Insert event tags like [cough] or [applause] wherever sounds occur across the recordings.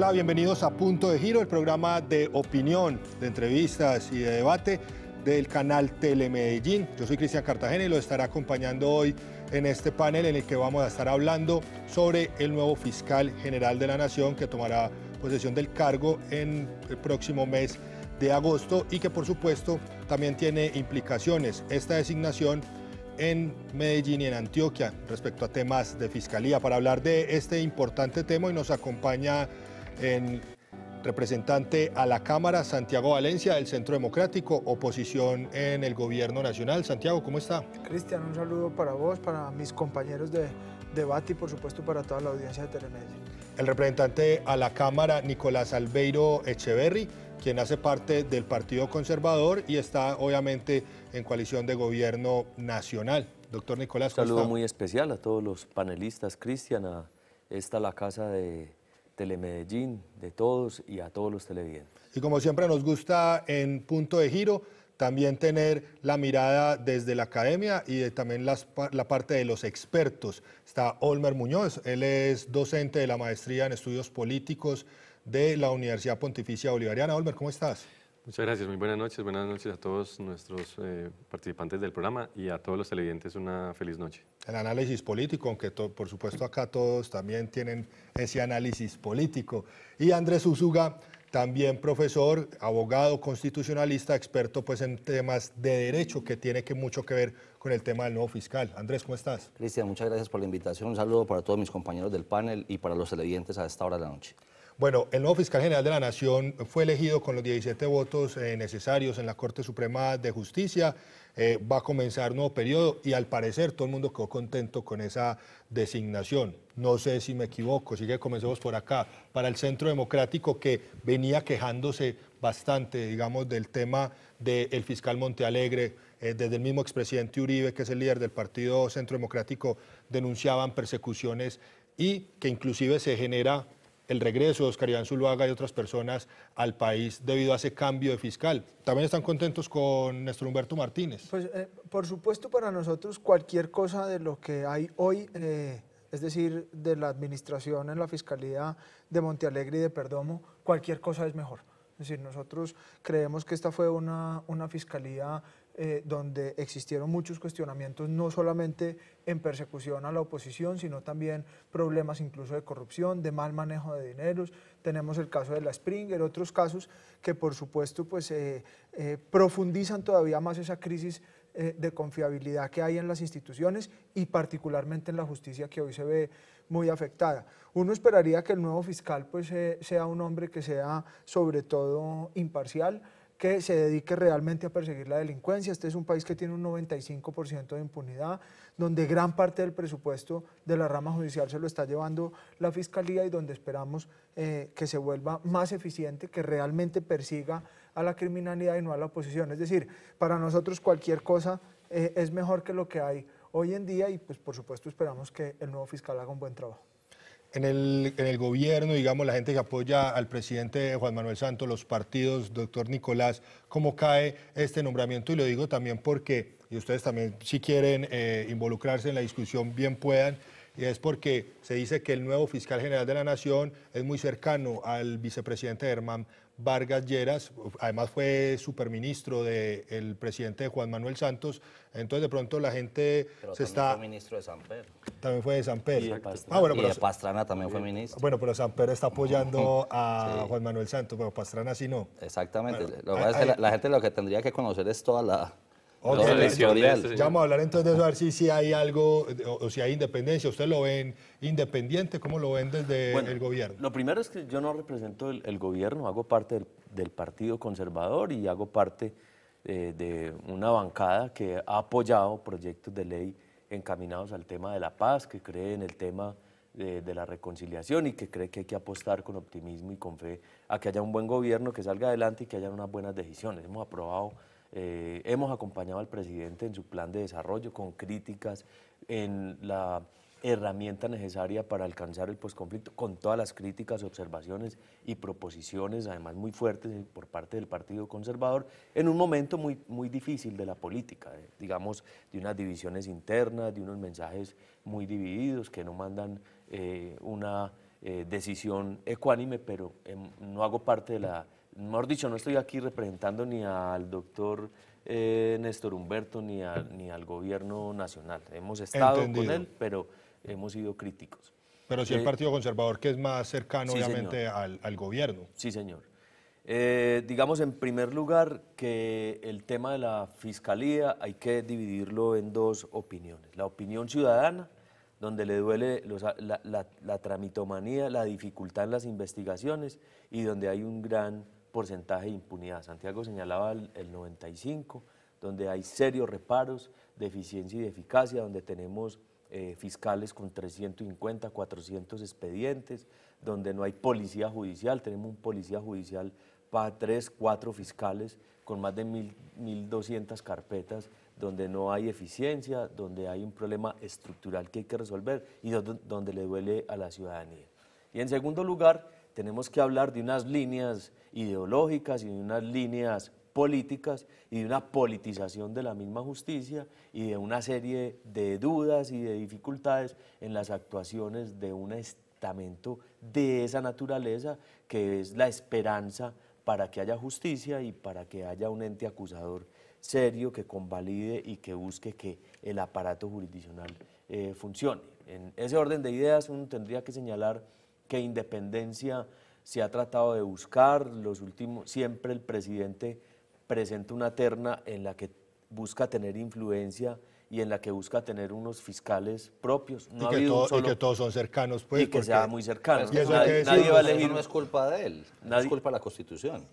Hola, bienvenidos a Punto de Giro, el programa de opinión, de entrevistas y de debate del canal Telemedellín. Yo soy Cristian Cartagena y lo estaré acompañando hoy en este panel en el que vamos a estar hablando sobre el nuevo fiscal general de la Nación que tomará posesión del cargo en el próximo mes de agosto y que por supuesto también tiene implicaciones esta designación en Medellín y en Antioquia respecto a temas de fiscalía. Para hablar de este importante tema y nos acompaña en representante a la Cámara, Santiago Valencia, del Centro Democrático, oposición en el Gobierno Nacional. Santiago, ¿cómo está? Cristian, un saludo para vos, para mis compañeros de debate y por supuesto para toda la audiencia de Telemedellín. El representante a la Cámara, Nicolás Albeiro Echeverri, quien hace parte del Partido Conservador y está obviamente en coalición de gobierno nacional. Doctor Nicolás. Un saludo muy especial a todos los panelistas, Cristian, a esta la casa de Telemedellín, de todos y a todos los televidentes. Y como siempre nos gusta en Punto de Giro también tener la mirada desde la academia y también la parte de los expertos. Está Olmer Muñoz, él es docente de la maestría en estudios políticos de la Universidad Pontificia Bolivariana. Olmer, ¿cómo estás? Muchas gracias, muy buenas noches. Buenas noches a todos nuestros eh, participantes del programa y a todos los televidentes una feliz noche. El análisis político, aunque por supuesto acá todos también tienen ese análisis político. Y Andrés Usuga, también profesor, abogado constitucionalista, experto pues en temas de derecho que tiene que mucho que ver con el tema del nuevo fiscal. Andrés, ¿cómo estás? Cristian, muchas gracias por la invitación. Un saludo para todos mis compañeros del panel y para los televidentes a esta hora de la noche. Bueno, el nuevo fiscal general de la Nación fue elegido con los 17 votos eh, necesarios en la Corte Suprema de Justicia. Eh, va a comenzar un nuevo periodo y al parecer todo el mundo quedó contento con esa designación. No sé si me equivoco, así que comencemos por acá. Para el Centro Democrático que venía quejándose bastante, digamos, del tema del fiscal Montealegre, Alegre, eh, desde el mismo expresidente Uribe, que es el líder del Partido Centro Democrático, denunciaban persecuciones y que inclusive se genera el regreso de Oscar Iván Zuluaga y otras personas al país debido a ese cambio de fiscal. ¿También están contentos con nuestro Humberto Martínez? Pues eh, por supuesto para nosotros cualquier cosa de lo que hay hoy, eh, es decir, de la administración en la Fiscalía de Montealegre y de Perdomo, cualquier cosa es mejor. Es decir, nosotros creemos que esta fue una, una fiscalía eh, donde existieron muchos cuestionamientos, no solamente en persecución a la oposición, sino también problemas incluso de corrupción, de mal manejo de dineros. Tenemos el caso de la Springer, otros casos que por supuesto pues, eh, eh, profundizan todavía más esa crisis de confiabilidad que hay en las instituciones y particularmente en la justicia que hoy se ve muy afectada. Uno esperaría que el nuevo fiscal pues, sea un hombre que sea sobre todo imparcial, que se dedique realmente a perseguir la delincuencia. Este es un país que tiene un 95% de impunidad, donde gran parte del presupuesto de la rama judicial se lo está llevando la Fiscalía y donde esperamos eh, que se vuelva más eficiente, que realmente persiga a la criminalidad y no a la oposición. Es decir, para nosotros cualquier cosa eh, es mejor que lo que hay hoy en día y pues por supuesto esperamos que el nuevo fiscal haga un buen trabajo. En el, en el, gobierno, digamos, la gente que apoya al presidente Juan Manuel Santos, los partidos, doctor Nicolás, ¿cómo cae este nombramiento? Y lo digo también porque, y ustedes también si quieren eh, involucrarse en la discusión, bien puedan, y es porque se dice que el nuevo fiscal general de la Nación es muy cercano al vicepresidente Hermán Vargas Lleras, además fue superministro del presidente Juan Manuel Santos, entonces de pronto la gente se está... Fue ministro de San Pedro. También fue de San Pedro. Y, de ah, Pastrana también fue ministro. Bueno, pero San Pedro está apoyando [laughs] a Juan Manuel Santos, pero Pastrana sí no. Exactamente. lo Es que la gente lo que tendría que conocer es toda la Okay. Este ya vamos a hablar entonces de eso, a ver si, si hay algo, o, si hay independencia. ¿Usted lo ven independiente? ¿Cómo lo ven desde el gobierno? Lo primero es que yo no represento el, gobierno, hago parte del, Partido Conservador y hago parte eh, de una bancada que ha apoyado proyectos de ley encaminados al tema de la paz, que cree en el tema de, de, la reconciliación y que cree que hay que apostar con optimismo y con fe a que haya un buen gobierno, que salga adelante y que haya unas buenas decisiones. Hemos aprobado eh, hemos acompañado al presidente en su plan de desarrollo con críticas en la herramienta necesaria para alcanzar el posconflicto, con todas las críticas, observaciones y proposiciones, además muy fuertes eh, por parte del Partido Conservador, en un momento muy, muy difícil de la política, eh, digamos, de unas divisiones internas, de unos mensajes muy divididos que no mandan una decisión ecuánime, pero em, no hago parte de la mejor dicho, no estoy aquí representando ni al doctor eh, Néstor Humberto ni, ni, al gobierno nacional. Hemos estado con él, pero hemos sido críticos. Pero si el eh, Partido Conservador, que es más cercano, obviamente, al, gobierno. Sí, señor. Eh, digamos, en primer lugar, que el tema de la fiscalía hay que dividirlo en dos opiniones. La opinión ciudadana, donde le duele la tramitomanía, la dificultad en las investigaciones y donde hay un gran porcentaje de impunidad. Santiago señalaba el, 95, donde hay serios reparos de eficiencia y de eficacia, donde tenemos eh, fiscales con 350, 400 expedientes, donde no hay policía judicial, tenemos un policía judicial para 3, 4 fiscales con más de 1.200 carpetas, donde no hay eficiencia, donde hay un problema estructural que hay que resolver y donde le duele a la ciudadanía. Y en segundo lugar, tenemos que hablar de unas líneas ideológicas y de unas líneas políticas y de una politización de la misma justicia y de una serie de dudas y de dificultades en las actuaciones de un estamento de esa naturaleza que es la esperanza para que haya justicia y para que haya un ente acusador serio que convalide y que busque que el aparato jurisdiccional eh, funcione. En ese orden de ideas uno tendría que señalar qué independencia se ha tratado de buscar. Los últimos, siempre el presidente presenta una terna en la que busca tener influencia y en la que busca tener unos fiscales propios. No y, ha que solo... que todos son cercanos, pues. Y que sea muy cercano. nadie, nadie va a elegir... No es culpa de él, es culpa de la Constitución.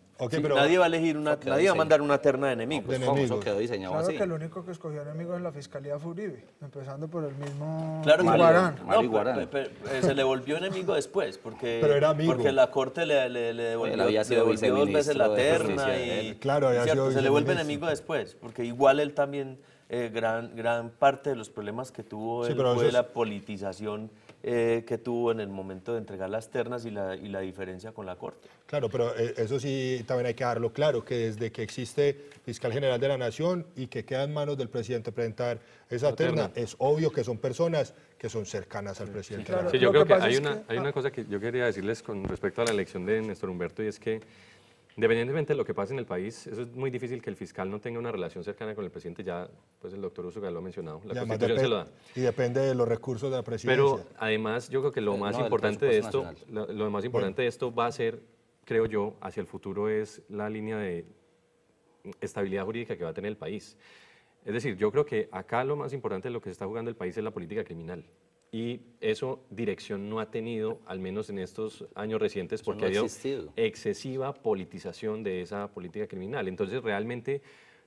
Nadie va a elegir Nadie va a mandar una terna de enemigos. Pues, de Eso quedó diseñado claro que el único que escogió enemigos es la Fiscalía Furibe, empezando por el mismo claro, Guarán. se le volvió enemigo después, porque, porque la Corte le, devolvió, había sido dos veces la terna. Y, claro, se le vuelve enemigo después, porque igual él también eh, gran, gran parte de los problemas que tuvo fue la politización eh, que tuvo en el momento de entregar las ternas y la, diferencia con la Corte. Claro, pero eh, eso sí también hay que darlo claro, que desde que existe Fiscal General de la Nación y que queda en manos del presidente presentar esa terna, es obvio que son personas que son cercanas al presidente. Sí, sí yo creo que, hay, una, que... hay una ah. cosa que yo quería decirles con respecto a la elección de Néstor Humberto y es que Independientemente de lo que pase en el país, eso es muy difícil que el fiscal no tenga una relación cercana con el presidente, ya pues el doctor Usuga lo ha mencionado, la se lo Y depende de los recursos de la presidencia. Pero además yo creo que lo eh, más importante de esto, lo, más importante de esto va a ser, creo yo, hacia el futuro es la línea de estabilidad jurídica que va a tener el país. Es decir, yo creo que acá lo más importante de lo que se está jugando el país es la política criminal y eso dirección no ha tenido, al menos en estos años recientes, porque ha habido excesiva politización de esa política criminal. Entonces, realmente,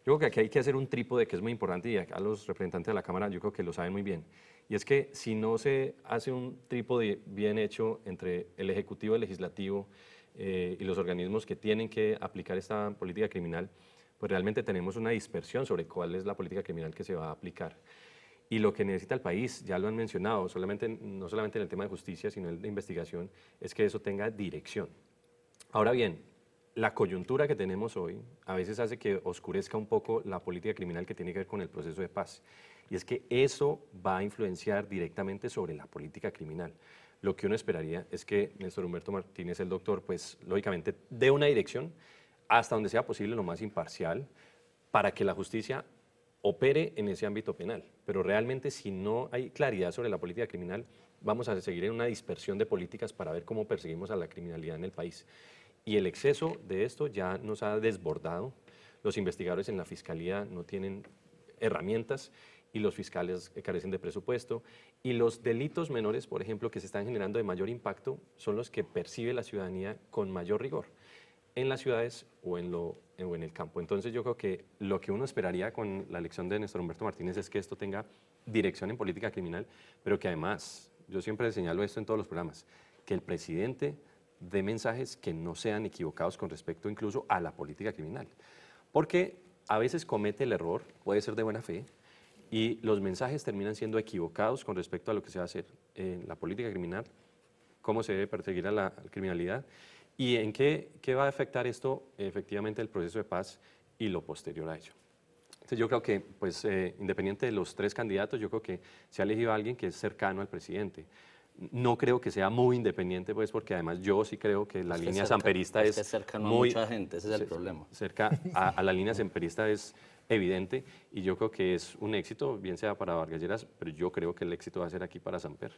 yo creo que aquí hay que hacer un trípode que es muy importante y a los representantes de la Cámara yo creo que lo saben muy bien. Y es que si no se hace un trípode bien hecho entre el Ejecutivo, el Legislativo eh, y los organismos que tienen que aplicar esta política criminal, pues realmente tenemos una dispersión sobre cuál es la política criminal que se va a aplicar y lo que necesita el país, ya lo han mencionado, solamente, no solamente en el tema de justicia, sino en el de investigación, es que eso tenga dirección. Ahora bien, la coyuntura que tenemos hoy a veces hace que oscurezca un poco la política criminal que tiene que ver con el proceso de paz. Y es que eso va a influenciar directamente sobre la política criminal. Lo que uno esperaría es que Néstor Humberto Martínez, el doctor, pues lógicamente dé una dirección hasta donde sea posible, lo más imparcial, para que la justicia opere en ese ámbito penal. Pero realmente si no hay claridad sobre la política criminal, vamos a seguir en una dispersión de políticas para ver cómo perseguimos a la criminalidad en el país. Y el exceso de esto ya nos ha desbordado. Los investigadores en la Fiscalía no tienen herramientas y los fiscales carecen de presupuesto. Y los delitos menores, por ejemplo, que se están generando de mayor impacto, son los que percibe la ciudadanía con mayor rigor en las ciudades o en, lo, en el campo. Entonces yo creo que lo que uno esperaría con la elección de Néstor Humberto Martínez es que esto tenga dirección en política criminal, pero que además, yo siempre señalo esto en todos los programas, que el presidente dé mensajes que no sean equivocados con respecto incluso a la política criminal. Porque a veces comete el error, puede ser de buena fe, y los mensajes terminan siendo equivocados con respecto a lo que se va a hacer en la política criminal, cómo se debe perseguir a la criminalidad ¿Y en qué, qué va a afectar esto efectivamente el proceso de paz y lo posterior a ello? Entonces yo creo que, pues, eh, independiente de los tres candidatos, yo creo que se ha elegido a alguien que es cercano al presidente. No creo que sea muy independiente, pues, porque además yo sí creo que la línea samperista es, cercano a mucha gente, ese es el problema. Cerca a, la línea samperista es evidente y yo creo que es un éxito, bien sea para Vargas Lleras, pero yo creo que el éxito va a ser aquí para Samper.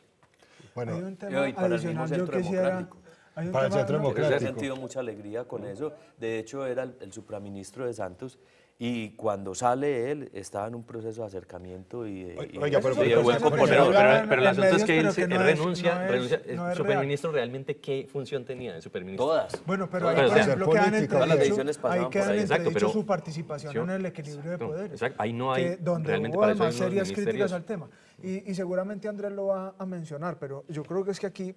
Bueno, hay un tema adicional yo quisiera, para el Centro Democrático. Yo he sentido mucha alegría con eso. De hecho, era el, el supraministro de Santos y cuando sale él, estaba en un proceso de acercamiento y, Oiga, pero, Pero, el asunto es que él, renuncia. renuncia el ¿Superministro realmente qué función tenía de superministro? Todas. Bueno, pero ahí, por ejemplo, quedan pero, su participación en el equilibrio de poderes. Exacto, ahí no hay donde realmente hubo más serias críticas al tema. Y, y seguramente Andrés lo va a mencionar, pero yo creo que es que aquí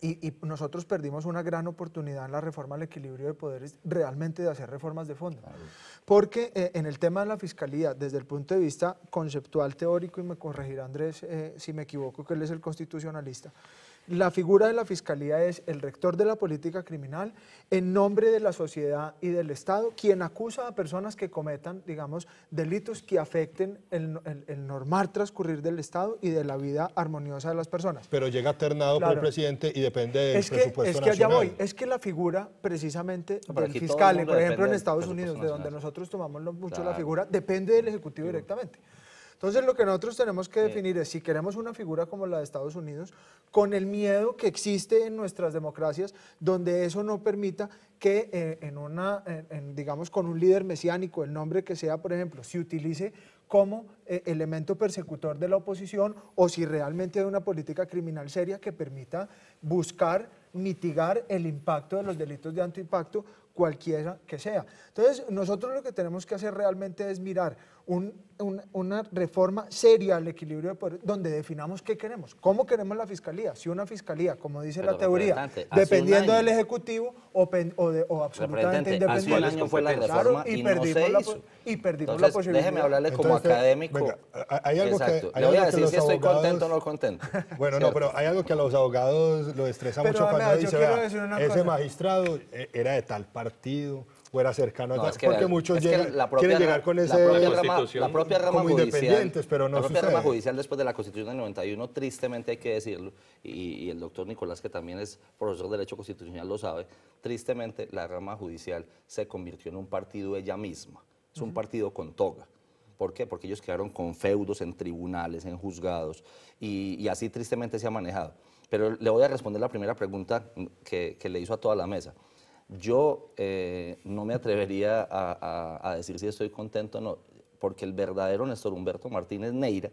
y, nosotros perdimos una gran oportunidad en la reforma al equilibrio de poderes, realmente de hacer reformas de fondo. Porque eh, en el tema de la fiscalía, desde el punto de vista conceptual, teórico, y me corregirá Andrés eh, si me equivoco, que él es el constitucionalista, la figura de la Fiscalía es el rector de la política criminal en nombre de la sociedad y del Estado, quien acusa a personas que cometan, digamos, delitos que afecten el, normal transcurrir del Estado y de la vida armoniosa de las personas. Pero llega ternado por el presidente y depende del es que, presupuesto Es que allá voy, es que la figura precisamente del fiscal, por ejemplo en Estados Unidos, de donde nosotros tomamos mucho la figura, depende del Ejecutivo directamente. Entonces lo que nosotros tenemos que definir es si queremos una figura como la de Estados Unidos, con el miedo que existe en nuestras democracias, donde eso no permita que eh, en una, digamos, con un líder mesiánico, el nombre que sea, por ejemplo, se utilice como eh, elemento persecutor de la oposición o si realmente hay una política criminal seria que permita buscar mitigar el impacto de los delitos de alto impacto, cualquiera que sea. Entonces, nosotros lo que tenemos que hacer realmente es mirar una reforma seria al equilibrio de poder, donde definamos qué queremos, cómo queremos la fiscalía, si una fiscalía, como dice la teoría, dependiendo del Ejecutivo o, absolutamente independiente. Hace un año fue la reforma y, no perdimos, la, hizo. Y perdimos la posibilidad. Déjeme hablarle como académico. Venga, hay algo que, voy a decir si estoy contento o no contento. [laughs] Bueno, no, pero hay algo que a los abogados lo estresa mucho cuando dice, ese magistrado eh, era de tal partido, fuera cercano no, a es porque muchos quieren llegar con ese la propia rama, la propia rama judicial, independientes, pero no La propia rama judicial después de la Constitución del 91, tristemente hay que decirlo, y, el doctor Nicolás, que también es profesor de Derecho Constitucional, lo sabe, tristemente la rama judicial se convirtió en un partido ella misma, es un partido con toga. ¿Por qué? Porque ellos quedaron con feudos en tribunales, en juzgados, y, así tristemente se ha manejado. Pero le voy a responder la primera pregunta que le hizo a toda la mesa. Yo eh, no me atrevería a, decir si estoy contento o no, porque el verdadero Néstor Humberto Martínez Neira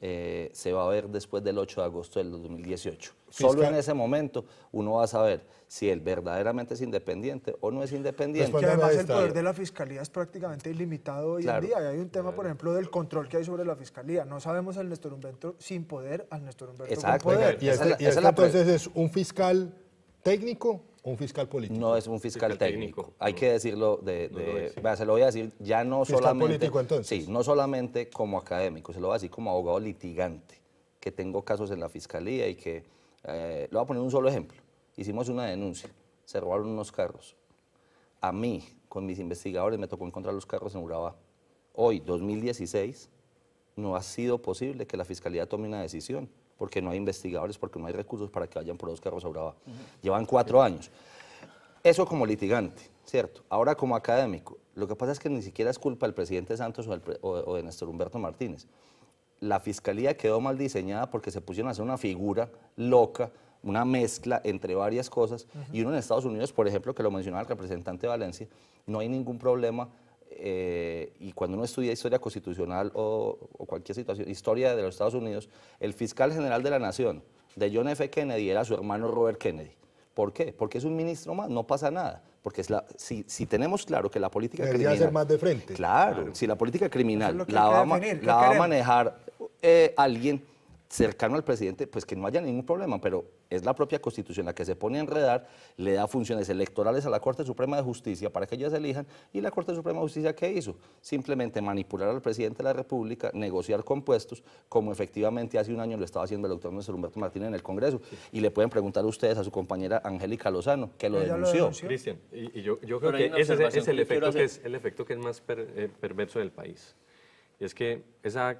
eh, se va a ver después del 8 de agosto del 2018. Solo en ese momento uno va a saber si él verdaderamente es independiente o no es independiente. además el poder de la fiscalía es prácticamente ilimitado hoy en día. Y hay un tema, por ejemplo, del control que hay sobre la fiscalía. No sabemos al Néstor Humberto sin poder, al Néstor Humberto con poder. y, entonces es un fiscal técnico un fiscal político. No es un fiscal, técnico. Hay que decirlo de... se lo voy a decir ya no solamente... político entonces. Sí, no solamente como académico, se lo voy a decir como abogado litigante, que tengo casos en la fiscalía y que... Eh, le voy a poner un solo ejemplo. Hicimos una denuncia, se robaron unos carros. A mí, con mis investigadores, me tocó encontrar los carros en Urabá. Hoy, 2016, no ha sido posible que la fiscalía tome una decisión porque no hay investigadores, porque no hay recursos para que vayan por los carros a Brava. Llevan cuatro años. Eso como litigante, ¿cierto? Ahora como académico, lo que pasa es que ni siquiera es culpa del presidente Santos o, de Néstor Humberto Martínez. La fiscalía quedó mal diseñada porque se pusieron a hacer una figura loca, una mezcla entre varias cosas. Y uno en Estados Unidos, por ejemplo, que lo mencionaba el representante Valencia, no hay ningún problema eh, y cuando uno estudia historia constitucional o, cualquier situación, historia de los Estados Unidos, el fiscal general de la nación, de John F. Kennedy, era su hermano Robert Kennedy. ¿Por qué? Porque es un ministro más, no pasa nada. Porque es la, si, tenemos claro que la política criminal... ser más de frente. Claro, si la política criminal la, va, a manejar eh, alguien cercano al presidente, pues que no haya ningún problema, pero es la propia Constitución la que se pone a enredar, le da funciones electorales a la Corte Suprema de Justicia para que ellas elijan, y la Corte Suprema de Justicia, ¿qué hizo? Simplemente manipular al presidente de la República, negociar compuestos, como efectivamente hace un año lo estaba haciendo el doctor Néstor Humberto Martínez en el Congreso, y le pueden preguntar ustedes a su compañera Angélica Lozano, que lo denunció. Cristian, y, yo, creo que ese es, el, efecto que es el efecto que es más eh, perverso del país. Y es que esa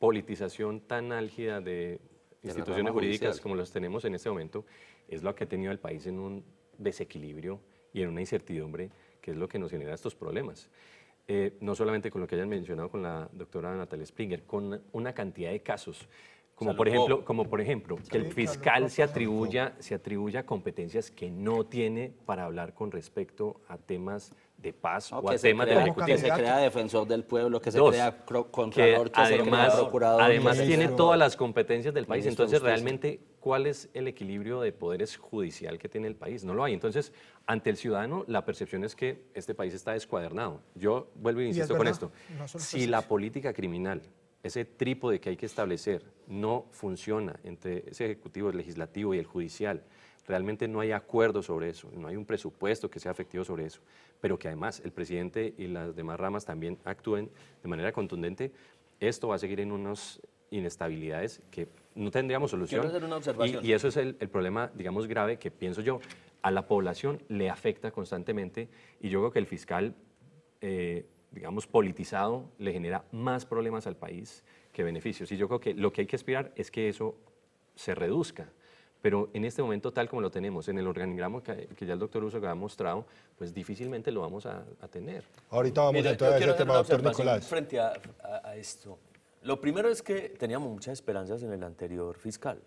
politización tan álgida de, instituciones jurídicas como las tenemos en este momento, es lo que ha tenido el país en un desequilibrio y en una incertidumbre, que es lo que nos genera estos problemas. Eh, no solamente con lo que hayan mencionado con la doctora Natalia Springer, con una cantidad de casos. Como por, ejemplo, como por ejemplo, que el fiscal se atribuya, se atribuya competencias que no tiene para hablar con respecto a temas de paz o, Que se crea defensor del pueblo, que se crea contralor, que, además, procurador. Además tiene todas las competencias del país. Entonces, realmente, ¿cuál es el equilibrio de poderes judicial que tiene el país? No lo hay. Entonces, ante el ciudadano, la percepción es que este país está descuadernado. Yo vuelvo e insisto con esto. si la política criminal, ese trípode que hay que establecer, no funciona entre ese ejecutivo, el legislativo y el judicial, realmente no hay acuerdo sobre eso, no hay un presupuesto que sea efectivo sobre eso, pero que además el presidente y las demás ramas también actúen de manera contundente, esto va a seguir en unas inestabilidades que no tendríamos solución. Y, eso es el, problema, digamos, grave que pienso yo. A la población le afecta constantemente y yo creo que el fiscal... Eh, digamos, politizado, le genera más problemas al país que beneficios. Y yo creo que lo que hay que aspirar es que eso se reduzca. Pero en este momento, tal como lo tenemos, en el organigrama que, ya el doctor Uso ha mostrado, pues difícilmente lo vamos a, tener. Ahorita vamos a entrar en el tema, doctor Nicolás. Frente a, a esto, lo primero es que teníamos muchas esperanzas en el anterior fiscal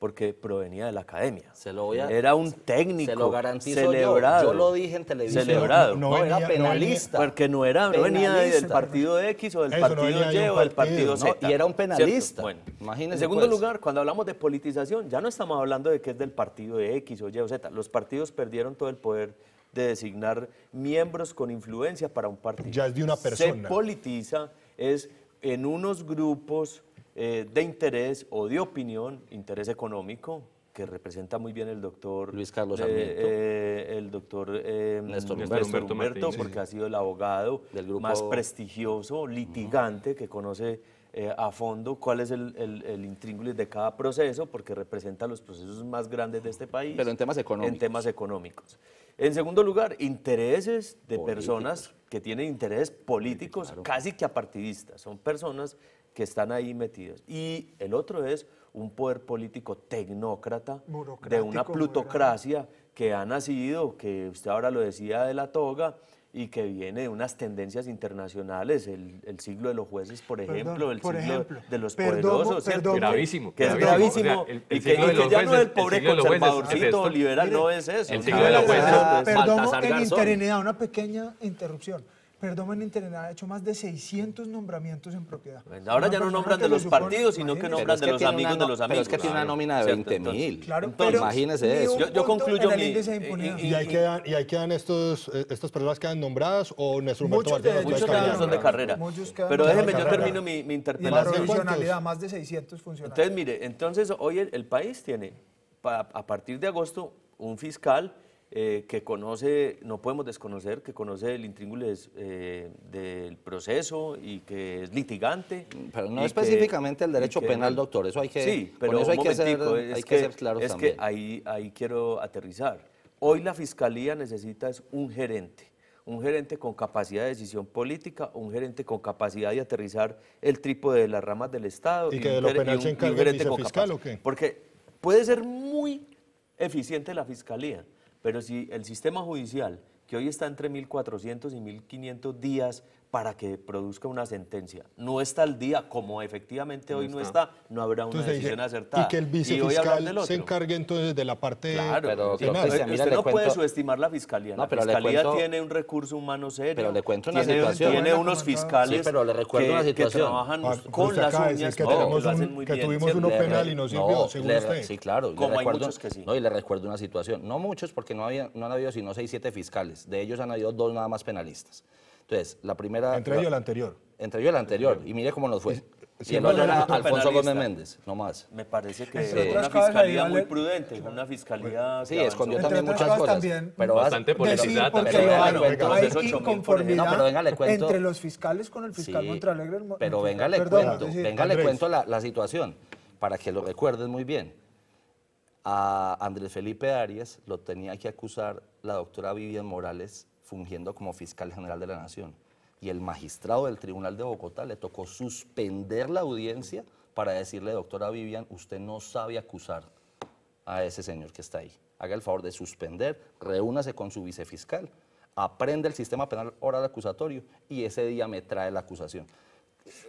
porque provenía de la academia. Se lo era un técnico. Se lo celebrado, yo. lo dije en televisión. Celebrado. No, era penalista. porque no era, venía del partido X o del partido Y o del partido Z. y era un penalista. Bueno, imagínense. En segundo pues. lugar, cuando hablamos de politización, ya no estamos hablando de que es del partido X o Y o Z. Los partidos perdieron todo el poder de designar miembros con influencia para un partido. Ya es de una persona. Se politiza, es en unos grupos eh, de interés o de opinión, interés económico, que representa muy bien el doctor Luis Carlos eh, Armiento. Eh, el doctor em, Néstor, Humberto, porque ha sido el abogado más prestigioso, litigante, que conoce a fondo cuál es el, el, intríngulis de cada proceso, porque representa los procesos más grandes de este país. Pero en temas económicos. En temas económicos. En segundo lugar, intereses de personas que tienen intereses políticos, casi que apartidistas. Son personas que están ahí metidos. Y el otro es un poder político tecnócrata de una plutocracia que ha nacido, que usted ahora lo decía de la toga, y que viene de unas tendencias internacionales, el, siglo de los jueces, por ejemplo, el siglo de los poderosos, perdón, gravísimo, que es gravísimo, y que, ya no es el pobre conservadorcito liberal, no es eso. El siglo de los jueces, perdón, En una pequeña interrupción en internet ha hecho más de 600 nombramientos en propiedad. Ahora ya no nombran de los partidos, sino que nombran de los amigos de los amigos. es que tiene una nómina de 20 mil. Claro, Entonces, pero imagínese eso. Yo, concluyo mi... Eh, eh, y, ahí quedan, y ahí quedan estos, eh, estas personas quedan nombradas o Néstor Humberto Muchos, de, muchos quedan, son de carrera. Pero déjeme, yo termino mi, mi interpelación. Más, más de 600 funcionarios. Entonces, mire, entonces hoy el país tiene, a partir de agosto, un fiscal eh, que conoce, no podemos desconocer, que conoce el intríngulo eh, del proceso y que es litigante. Pero no específicamente el derecho penal, doctor, eso hay que, sí, pero eso hay, que ser, hay que, también. ahí, quiero aterrizar. Hoy la fiscalía necesita un gerente, un gerente con capacidad de decisión política, un gerente con capacidad de aterrizar el trípode de las ramas del Estado. Y, que de lo penal se encargue el ¿o qué? Porque puede ser muy eficiente la fiscalía, pero si el sistema judicial, que hoy está entre 1.400 y 1.500 días para que produzca una sentencia. No está al día, como efectivamente hoy no está, no habrá una decisión acertada. Y que el vicefiscal se encargue entonces de la parte claro, pero, Pero, pues, usted no puede subestimar la fiscalía. No, la fiscalía tiene un recurso humano serio. Pero le cuento una situación. Tiene unos fiscales pero le recuerdo que, una situación. trabajan con las uñas, que, que tuvimos uno penal y no sirvió, según usted. Sí, claro. Como hay muchos que sí. No, y le recuerdo una situación. No muchos, porque no han habido sino seis, siete fiscales. De ellos han habido dos nada más penalistas. Entonces, la primera... Entre ellos la anterior. Entre ellos la anterior. Y mire cómo nos fue. Sí, y era Alfonso Gómez Méndez, nomás. Me parece que una fiscalía muy prudente, una fiscalía. Sí, escondió también muchas cosas. pero bastante por también. Pero, hay inconformidad no, pero venga, le cuento. entre los fiscales con el fiscal sí, Pero venga, le cuento, venga, le cuento la, la, situación, para que lo recuerdes muy bien. A Andrés Felipe Arias lo tenía que acusar la doctora Vivian Morales fungiendo como fiscal general de la Nación. Y el magistrado del Tribunal de Bogotá le tocó suspender la audiencia para decirle, doctora Vivian, usted no sabe acusar a ese señor que está ahí. Haga el favor de suspender, reúnase con su vicefiscal, aprende el sistema penal oral acusatorio y ese día me trae la acusación.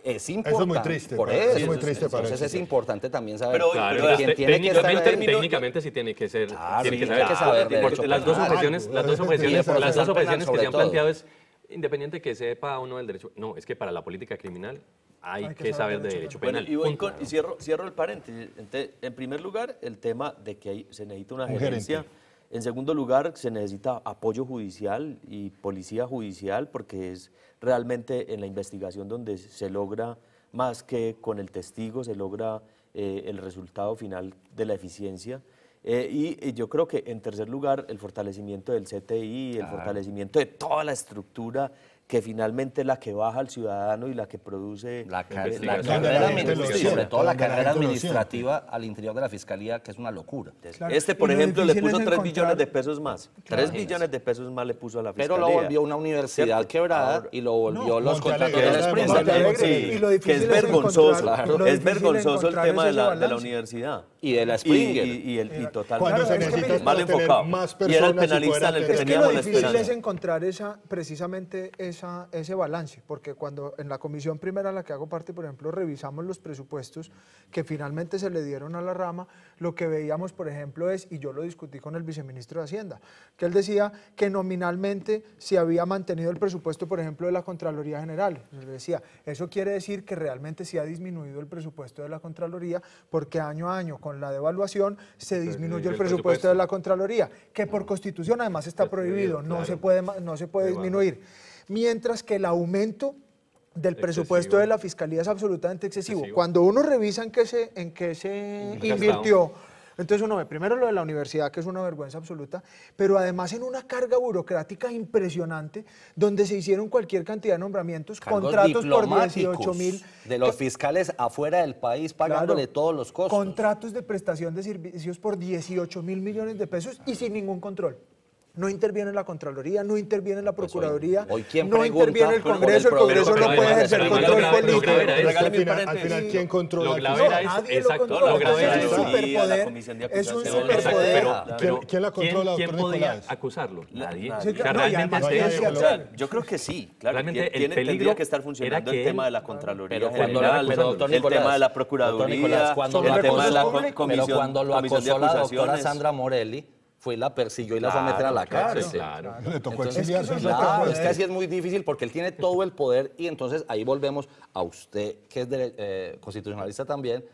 Es importante. Eso es muy triste. eso. Es muy triste para Entonces es importante también saber pero, quién tiene que Técnicamente sí tiene que ser. tiene que saber. Derecho, las dos objeciones, las dos objeciones, que se han planteado es independiente que sepa o no del derecho. No, es que para la política criminal hay, que, saber, de derecho, penal. Bueno, y, cierro, cierro, el paréntesis. en primer lugar, el tema de que se necesita una gerencia. En segundo lugar, se necesita apoyo judicial y policía judicial porque es realmente en la investigación donde se logra, más que con el testigo, se logra eh, el resultado final de la eficiencia. Eh, y, yo creo que, en tercer lugar, el fortalecimiento del CTI, el fortalecimiento de toda la estructura que finalmente es la que baja al ciudadano y la que produce la, eh, carrera administrativa, sobre todo la carrera administrativa al interior de la fiscalía, que es una locura. Este, por ejemplo, le puso 3 billones de pesos más. tres 3 billones de pesos más le puso a la fiscalía. Pero lo volvió una universidad quebrada y lo volvió los contratos que es vergonzoso, es vergonzoso el tema de la universidad y de la Springer. Y, y, el, y total. mal enfocado. Más y era el penalista en el que es lo difícil es encontrar esa, precisamente esa, ese balance, porque cuando en la comisión primera a la que hago parte, por ejemplo, revisamos los presupuestos que finalmente se le dieron a la rama, lo que veíamos, por ejemplo, es, y yo lo discutí con el viceministro de Hacienda, que él decía que nominalmente se había mantenido el presupuesto, por ejemplo, de la Contraloría General. él decía, eso quiere decir que realmente se ha disminuido el presupuesto de la Contraloría porque año a año, con la devaluación se disminuye el, presupuesto, de la Contraloría, que por constitución además está prohibido, no se puede, no se puede disminuir. Mientras que el aumento del presupuesto de la Fiscalía es absolutamente excesivo. Cuando uno revisa en qué se invirtió, entonces uno ve primero lo de la universidad, que es una vergüenza absoluta, pero además en una carga burocrática impresionante, donde se hicieron cualquier cantidad de nombramientos, contratos por 18 mil. De los fiscales afuera del país pagándole todos los costos. Contratos de prestación de servicios por 18 mil millones de pesos y sin ningún control no interviene la Contraloría, no interviene la pues, Procuraduría, no interviene el Congreso, el, Congreso no puede ejercer control político. Al final, ¿quién controla? Lo no, nadie lo controla. es un superpoder. Es un superpoder. ¿Quién, la controla, ¿Quién, ¿quién podía acusarlo? Nadie. nadie. O sea, realmente yo creo que sí. Claro, realmente tiene, el peligro que estar funcionando el tema de la Contraloría General, el tema de la Procuraduría, el tema de la Comisión de Acusaciones. cuando lo acusó la doctora Sandra Morelli, fue la persiguió y la fue a meter a la cárcel. Claro, Le tocó es que así es muy difícil porque él tiene todo el poder y entonces ahí volvemos a usted, que es eh, constitucionalista también,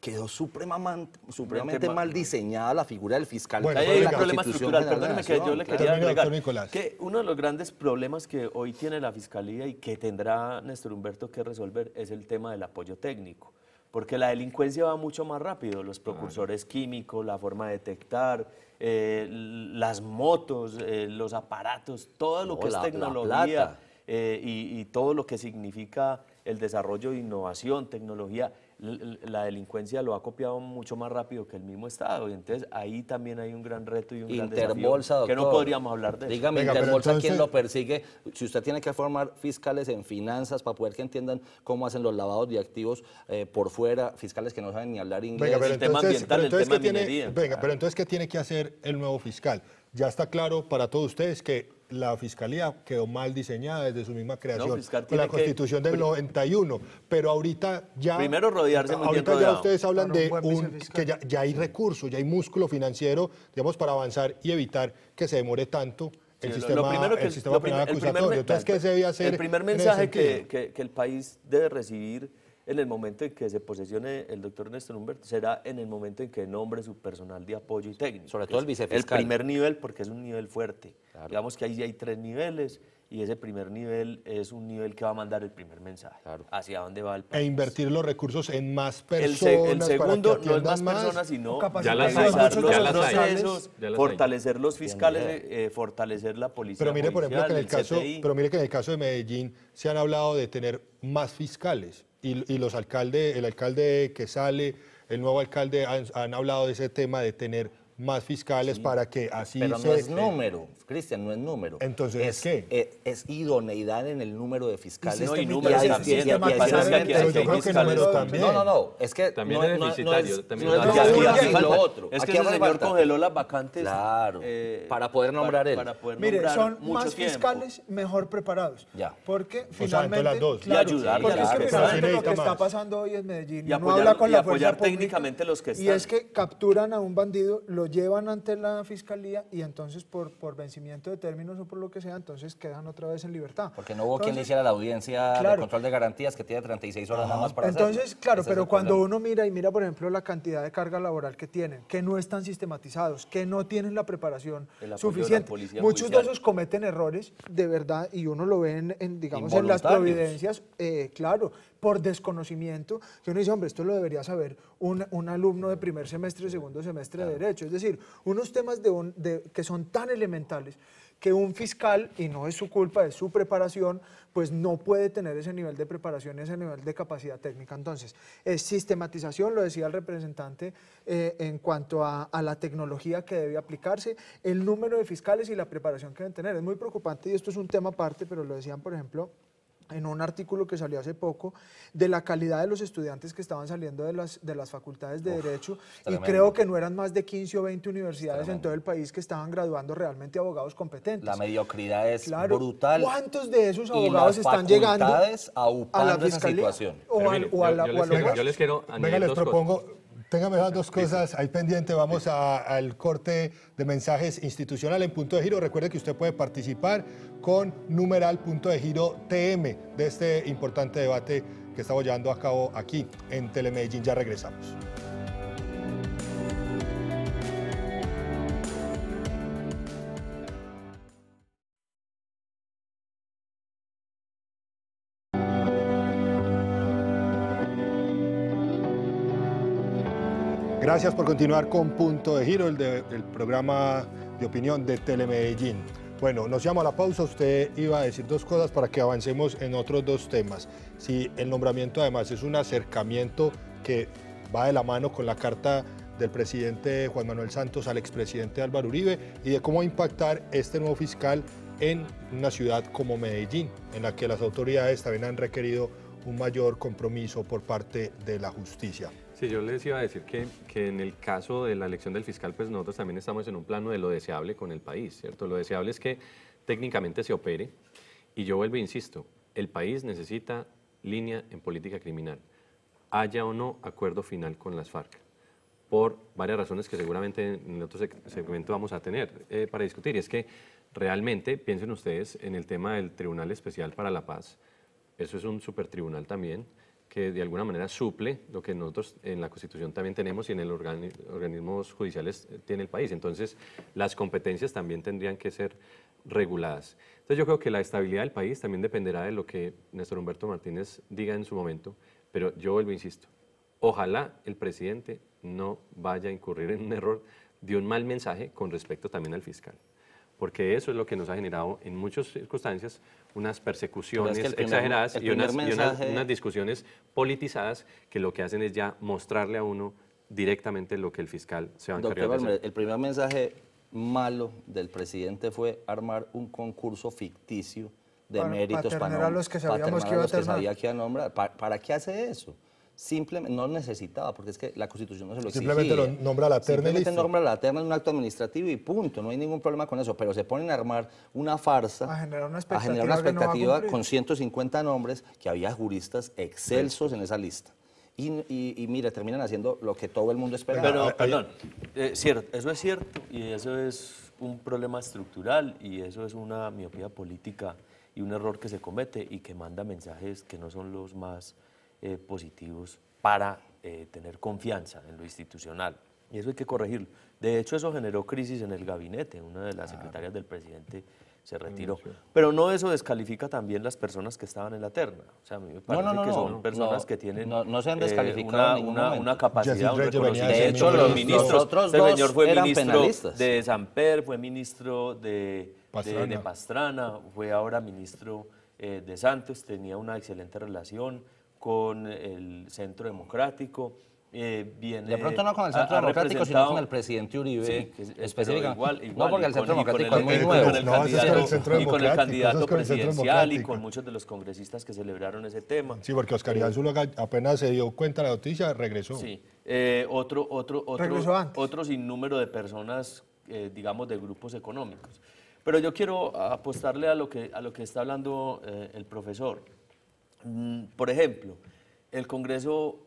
quedó supremamente, supremamente mal diseñada la figura del fiscal. Bueno, hay un problema estructural, perdóneme que yo le quería agregar que uno de los grandes problemas que hoy tiene la Fiscalía y que tendrá Néstor Humberto que resolver es el tema del apoyo técnico, porque la delincuencia va mucho más rápido, los precursores químicos, la forma de detectar, eh, las motos, eh, los aparatos, todo lo que es tecnología eh, y, y todo lo que significa el desarrollo de innovación, tecnología, la delincuencia lo ha copiado mucho más rápido que el mismo Estado. Y entonces ahí también hay un gran reto y un gran desafío que no podríamos hablar de eso. Dígame, Interbolsa, ¿quién lo persigue? Si usted tiene que formar fiscales en finanzas para poder que entiendan cómo hacen los lavados de activos eh, por fuera, fiscales que no saben ni hablar inglés, pero el entonces, tema ambiental, el tema de minería. venga, pero entonces, ¿qué tiene que hacer el nuevo fiscal? Ya está claro para todos ustedes que la fiscalía quedó mal diseñada desde su misma creación, la constitución del 91, pero ahorita ya... Primero rodearse muy Ahorita ya ustedes hablan de un, que ya, hay recursos, ya hay músculo financiero, digamos, para avanzar y evitar que se demore tanto el sistema, que el, acusatorio. Primer, Entonces, ¿qué se hacer? El primer mensaje que, que, el país debe recibir en el momento en que se posesione el doctor Néstor Humberto, será en el momento en que nombre su personal de apoyo y técnico. Sobre todo el vicefiscal. El primer nivel, porque es un nivel fuerte. Digamos que ahí hay tres niveles y ese primer nivel es un nivel que va a mandar el primer mensaje. Hacia dónde va el e país. E invertir los recursos en más personas. El, segundo no es más, personas, sino ya los fortalecer los fiscales, eh, fortalecer la policía. Pero mire, por ejemplo, que en el caso, pero mire que en el caso de Medellín se han hablado de tener más fiscales y, los alcaldes, el alcalde que sale, el nuevo alcalde han hablado de ese tema de tener más fiscales para que así no es número, Cristian, no es número. Entonces, es, ¿qué? Es, idoneidad en el número de fiscales. no, también. yo creo que No, no, no, es que... También no, es deficitario. No, también no, es lo otro. Es que el señor congeló las vacantes eh, para poder nombrar él. Mire, son más fiscales mejor preparados. Ya. Porque finalmente... y ayudar. lo que está pasando hoy en Medellín no habla con la fuerza Y los que Y es que capturan a un bandido, lo llevan ante la fiscalía y entonces por, por vencimiento de términos o por lo que sea, entonces quedan otra vez en libertad. Porque no hubo quien le hiciera la audiencia el de control de garantías que tiene 36 horas nada más para Entonces, claro, pero cuando uno mira y mira, por ejemplo, la cantidad de carga laboral que tienen, que no están sistematizados, que no tienen la preparación suficiente. Muchos de esos cometen errores, de verdad, y uno lo ve en, digamos, en las providencias, eh, claro, por desconocimiento, que uno dice, hombre, esto lo debería saber un, alumno de primer semestre, segundo semestre de Derecho decir, unos temas que son tan elementales que un fiscal, y no es su culpa, es su preparación, pues no puede tener ese nivel de preparación, ese nivel de capacidad técnica. Entonces, es sistematización, lo decía el representante, eh, en cuanto a, a, la tecnología que debe aplicarse, el número de fiscales y la preparación que deben tener. Es muy preocupante y esto es un tema aparte, pero lo decían, por ejemplo, en un artículo que salió hace poco de la calidad de los estudiantes que estaban saliendo de las, de las facultades de Derecho y creo que no eran más de 15 o 20 universidades en todo el país que estaban graduando realmente abogados competentes. La mediocridad es brutal. ¿Cuántos de esos abogados están llegando a, la fiscalía yo, les, quiero venga, propongo, Tenga mejor dos cosas ahí pendiente. Vamos al corte de mensajes institucional en punto de giro. Recuerde que usted puede participar con numeral punto de giro TM de este importante debate que estamos llevando a cabo aquí en Telemedellín. Ya regresamos. Gracias por continuar con Punto de Giro, el, programa de opinión de Telemedellín. Bueno, nos llamo a la pausa. Usted iba a decir dos cosas para que avancemos en otros dos temas. Si el nombramiento además es un acercamiento que va de la mano con la carta del presidente Juan Manuel Santos al expresidente Álvaro Uribe y de cómo impactar este nuevo fiscal en una ciudad como Medellín, en la que las autoridades también han requerido un mayor compromiso por parte de la justicia. Sí, yo les iba a decir que, que, en el caso de la elección del fiscal, pues nosotros también estamos en un plano de lo deseable con el país, ¿cierto? Lo deseable es que técnicamente se opere y yo vuelvo e insisto, el país necesita línea en política criminal, haya o no acuerdo final con las FARC, por varias razones que seguramente en otro segmento vamos a tener eh, para discutir. Y es que realmente, piensen ustedes en el tema del Tribunal Especial para la Paz, eso es un supertribunal también, que de alguna manera suple lo que nosotros en la Constitución también tenemos y en los organismos judiciales eh, tiene el país. Entonces, las competencias también tendrían que ser reguladas. Entonces, yo creo que la estabilidad del país también dependerá de lo que Néstor Humberto Martínez diga en su momento, pero yo vuelvo, e insisto, ojalá el presidente no vaya a incurrir en un error de un mal mensaje con respecto también al fiscal, porque eso es lo que nos ha generado en muchas circunstancias unas persecuciones exageradas y unas, discusiones politizadas que lo que hacen es ya mostrarle a uno directamente lo que el fiscal se va a encargar el primer mensaje malo del presidente fue armar un concurso ficticio de méritos para, a los que sabíamos que iba a, que sabía a nombrar. ¿Para, qué hace eso? simplemente no necesitaba, porque es que la Constitución no se lo exige Simplemente lo nombra la terna Simplemente nombra la terna en un acto administrativo y punto, no hay ningún problema con eso, pero se ponen a armar una farsa, a generar una expectativa, con 150 nombres que había juristas excelsos en esa lista. Y, y, mira, terminan haciendo lo que todo el mundo espera. Pero, eh, perdón, eh, eh, cierto, eso es cierto y eso es un problema estructural y eso es una miopía política y un error que se comete y que manda mensajes que no son los más eh, positivos para eh, tener confianza en lo institucional. Y eso hay que corregirlo. De hecho, eso generó crisis en el gabinete. Una de las secretarias del presidente se retiró. Pero no eso descalifica también las personas que estaban en la terna. O sea, me parece que son personas que tienen no, se han eh, descalificado una, una, capacidad, un De hecho, los ministros, este señor fue ministro de Samper, fue ministro de Pastrana. De, Pastrana fue ahora ministro de Santos, tenía una excelente relación con el Centro Democrático. Eh, de pronto no con el Centro Democrático, sino con el presidente Uribe, específicamente. no, porque el Centro Democrático es muy nuevo. Y con el candidato presidencial y con muchos de los congresistas que celebraron ese tema. Sí, porque Oscar Iván eh, apenas se dio cuenta de la noticia, regresó. Sí, eh, otro, otro, otro, otro sinnúmero de personas, eh, digamos, de grupos económicos. Pero yo quiero apostarle a lo que, a lo que está hablando el profesor. Mm, por ejemplo, el Congreso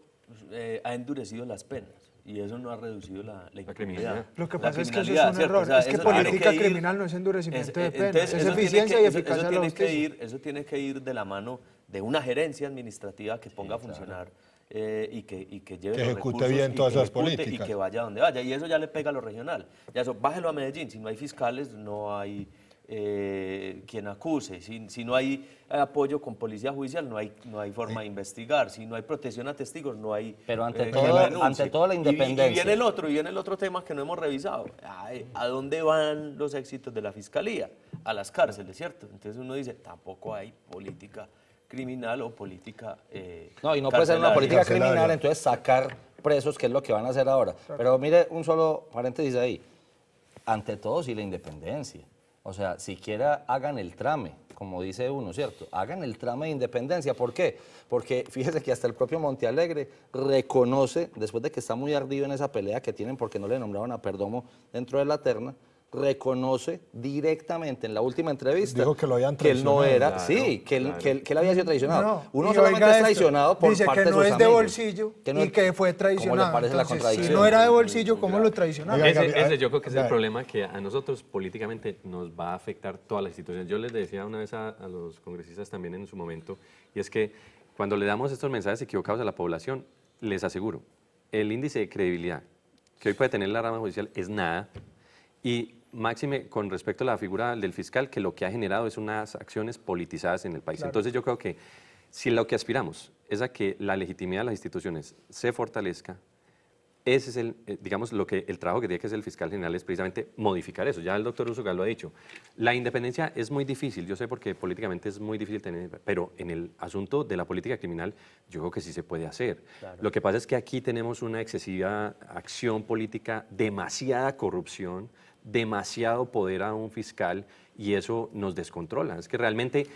eh, ha endurecido las penas y eso no ha reducido la, la, criminalidad. Lo que pasa es que eso es un error. O es que política criminal no es endurecimiento de penas, es eficiencia y eficacia eso, eso tiene que ir, Eso tiene que ir de la mano de una gerencia administrativa que ponga a funcionar eh, y, que, y que lleve que los ejecute bien todas las políticas. Y que vaya donde vaya. Y eso ya le pega a lo regional. Ya eso, bájelo a Medellín. Si no hay fiscales, no hay... Eh, quien acuse. Si, no hay apoyo con policía judicial, no hay, no hay forma de investigar. Si no hay protección a testigos, no hay. Pero ante, eh, todo, ante todo la independencia. Y, viene el otro, y viene el otro tema que no hemos revisado. Ah, eh, ¿A dónde van los éxitos de la fiscalía? A las cárceles, ¿cierto? Entonces uno dice, tampoco hay política criminal o política. no, y no puede ser una política criminal, entonces sacar presos, que es lo que van a hacer ahora. Pero mire, un solo paréntesis ahí. Ante todo, sí, la independencia. O sea, siquiera hagan el trame, como dice uno, ¿cierto? Hagan el trame de independencia. ¿Por qué? Porque [laughs] fíjese que hasta el propio Montealegre reconoce, después de que está muy ardido en esa pelea que tienen porque no le nombraron a Perdomo dentro de la terna, reconoce directamente en la última entrevista que, él no era, sí, que él, había sido traicionado. Uno solamente es traicionado por Dice que no es de bolsillo y que fue traicionado. si no era de bolsillo, ¿cómo lo traicionaron? Ese, yo creo que es el problema que a nosotros políticamente nos va a afectar todas las instituciones. Yo les decía una vez a, a los congresistas también en su momento, y es que cuando le damos estos mensajes equivocados a la población, les aseguro, el índice de credibilidad que hoy puede tener la rama judicial es nada. Y Máxime, con respecto a la figura del fiscal, que lo que ha generado es unas acciones politizadas en el país. Entonces yo creo que si lo que aspiramos es a que la legitimidad de las instituciones se fortalezca, ese es el, eh, digamos, lo que, el trabajo que tiene que hacer el fiscal general es precisamente modificar eso. Ya el doctor Usugal lo ha dicho. La independencia es muy difícil, yo sé porque políticamente es muy difícil tener, pero en el asunto de la política criminal yo creo que sí se puede hacer. Lo que pasa es que aquí tenemos una excesiva acción política, demasiada corrupción, demasiado poder a un fiscal y eso nos descontrola. Es que realmente,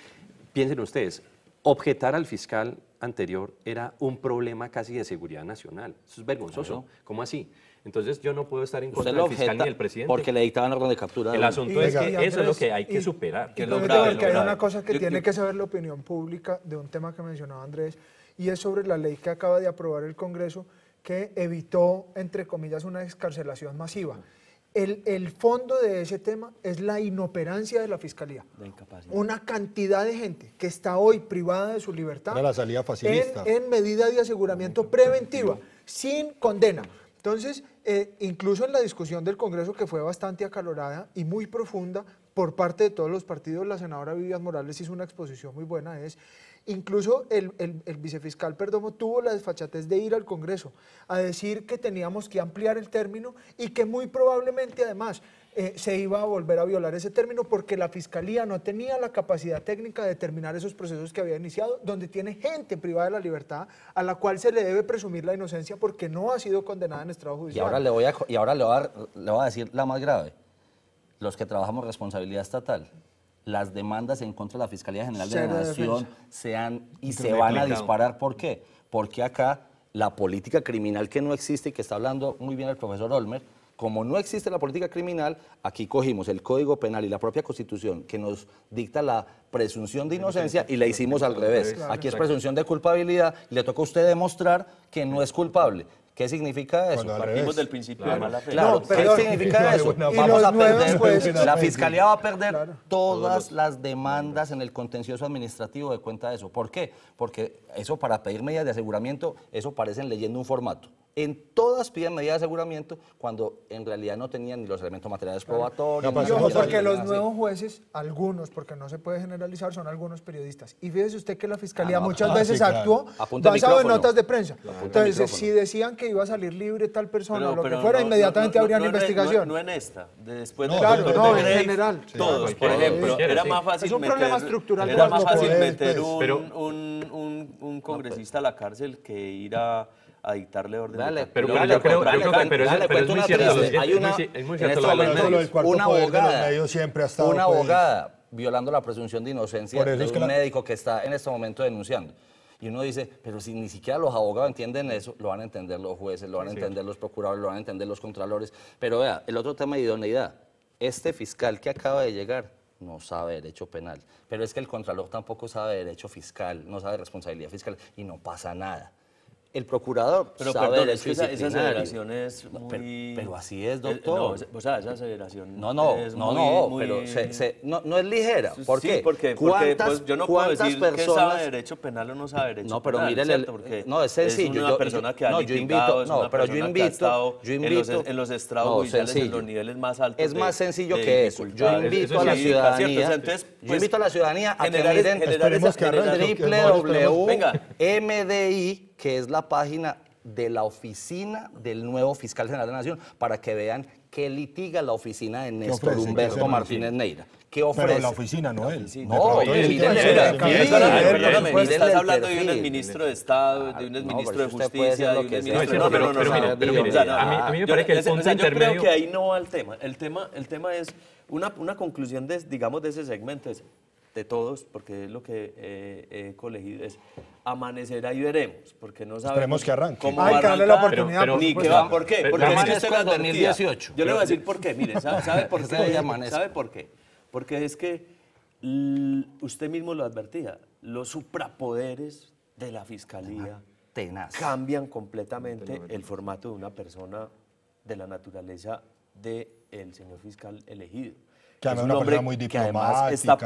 piensen ustedes, objetar al fiscal anterior era un problema casi de seguridad nacional. Eso es vergonzoso. ¿Cómo así? Entonces yo no puedo estar en contra del fiscal ni del presidente. Porque le dictaban orden de captura. El asunto es que eso es lo que hay que superar. Que, que hay una cosa que tiene que saber la opinión pública de un tema que mencionaba Andrés y es sobre la ley que acaba de aprobar el Congreso que evitó, entre comillas, una excarcelación masiva. El, fondo de ese tema es la inoperancia de la fiscalía. Una cantidad de gente que está hoy privada de su libertad. En, medida de aseguramiento preventiva, sin condena. Entonces, eh, incluso en la discusión del Congreso, que fue bastante acalorada y muy profunda por parte de todos los partidos, la senadora Vivian Morales hizo una exposición muy buena, es Incluso el, vicefiscal Perdomo tuvo la desfachatez de ir al Congreso a decir que teníamos que ampliar el término y que muy probablemente además eh, se iba a volver a violar ese término porque la Fiscalía no tenía la capacidad técnica de terminar esos procesos que había iniciado, donde tiene gente privada de la libertad a la cual se le debe presumir la inocencia porque no ha sido condenada en estado judicial. Y ahora le voy y ahora le a, le voy a decir la más grave, los que trabajamos responsabilidad estatal las demandas en contra de la Fiscalía General de la Nación se han y se van a disparar. ¿Por qué? Porque acá la política criminal que no existe y que está hablando muy bien el profesor Olmer, como no existe la política criminal, aquí cogimos el Código Penal y la propia Constitución que nos dicta la presunción de inocencia y la hicimos al revés. Aquí es presunción de culpabilidad y le toca a usted demostrar que no es culpable. ¿Qué significa eso? Partimos del principio ¿qué significa [laughs] eso? Vamos a perder, la fiscalía va a perder todas las demandas en el contencioso administrativo de cuenta de eso. ¿Por qué? Porque eso para pedir medidas de aseguramiento, eso parecen leyendo un formato en todas piden medidas de aseguramiento cuando en realidad no tenían ni los elementos materiales probatorios. porque los nuevos jueces, algunos, porque no se puede generalizar, son algunos periodistas. Y fíjese usted que la fiscalía ah, muchas ah, veces actuó basado en notas de prensa. Entonces, si decían que iba a salir libre tal persona o lo que fuera, inmediatamente habría una investigación. No, en esta, después de Claro, no, en general. Todos, por ejemplo. era más fácil. Es un meter, problema estructural. Era más fácil meter un congresista pues. a la cárcel que ir a a dictarle orden. Dale, pero, yo creo, que, es, muy cierto. Hay este una, pues, abogada, violando la presunción de inocencia de un médico que está en este momento denunciando. Y uno dice, pero si ni siquiera los abogados entienden eso, lo van a entender los jueces, lo van a entender los procuradores, lo van a entender los contralores. Pero vea, el otro tema de idoneidad. Este fiscal que acaba de llegar no sabe derecho penal, pero es que el contralor tampoco sabe derecho fiscal, no sabe responsabilidad fiscal y no pasa nada el procurador pero sabe perdón, es esa, esa, aceleración es muy... Pero, así es, eh, doctor. o sea, esa aceleración No, no, no, no, pero se, no, es ligera. ¿Por qué? Sí, porque, pues, yo no puedo decir personas... que sabe derecho penal o no sabe derecho penal. No, pero mire, no, es sencillo. Es una yo, persona que ha no, yo invito, es no, pero yo invito, yo En los, estrados judiciales, en los niveles más altos Es más sencillo que eso. Yo invito a la ciudadanía... Yo pues, invito a la ciudadanía a que miren MDI que es la página de la oficina del nuevo fiscal general de la Nación, para que vean qué litiga la oficina de Néstor Humberto Martínez Neira. ¿Qué ofrece? Pero la oficina, no él. No, estás hablando de un ministro de Estado, de un ah, ministro de Justicia, de un de... No, pero a mí me parece que el punto intermedio... Yo creo que ahí no va el tema. El tema es, una conclusión, digamos, de ese segmento es de todos, porque es lo que eh, he colegido, es amanecer ahí veremos, porque no sabemos Esperemos que arranque. cómo Hay que darle la oportunidad, ni qué va, por qué. Porque es que 2018. Yo le voy a decir por qué, mire, ¿sabe, [laughs] por qué? ¿Sabe por qué? Porque es que usted mismo lo advertía, los suprapoderes de la fiscalía ah, Tenaz. cambian completamente el formato de una persona de la naturaleza del señor fiscal elegido. Que es un hombre muy que además está,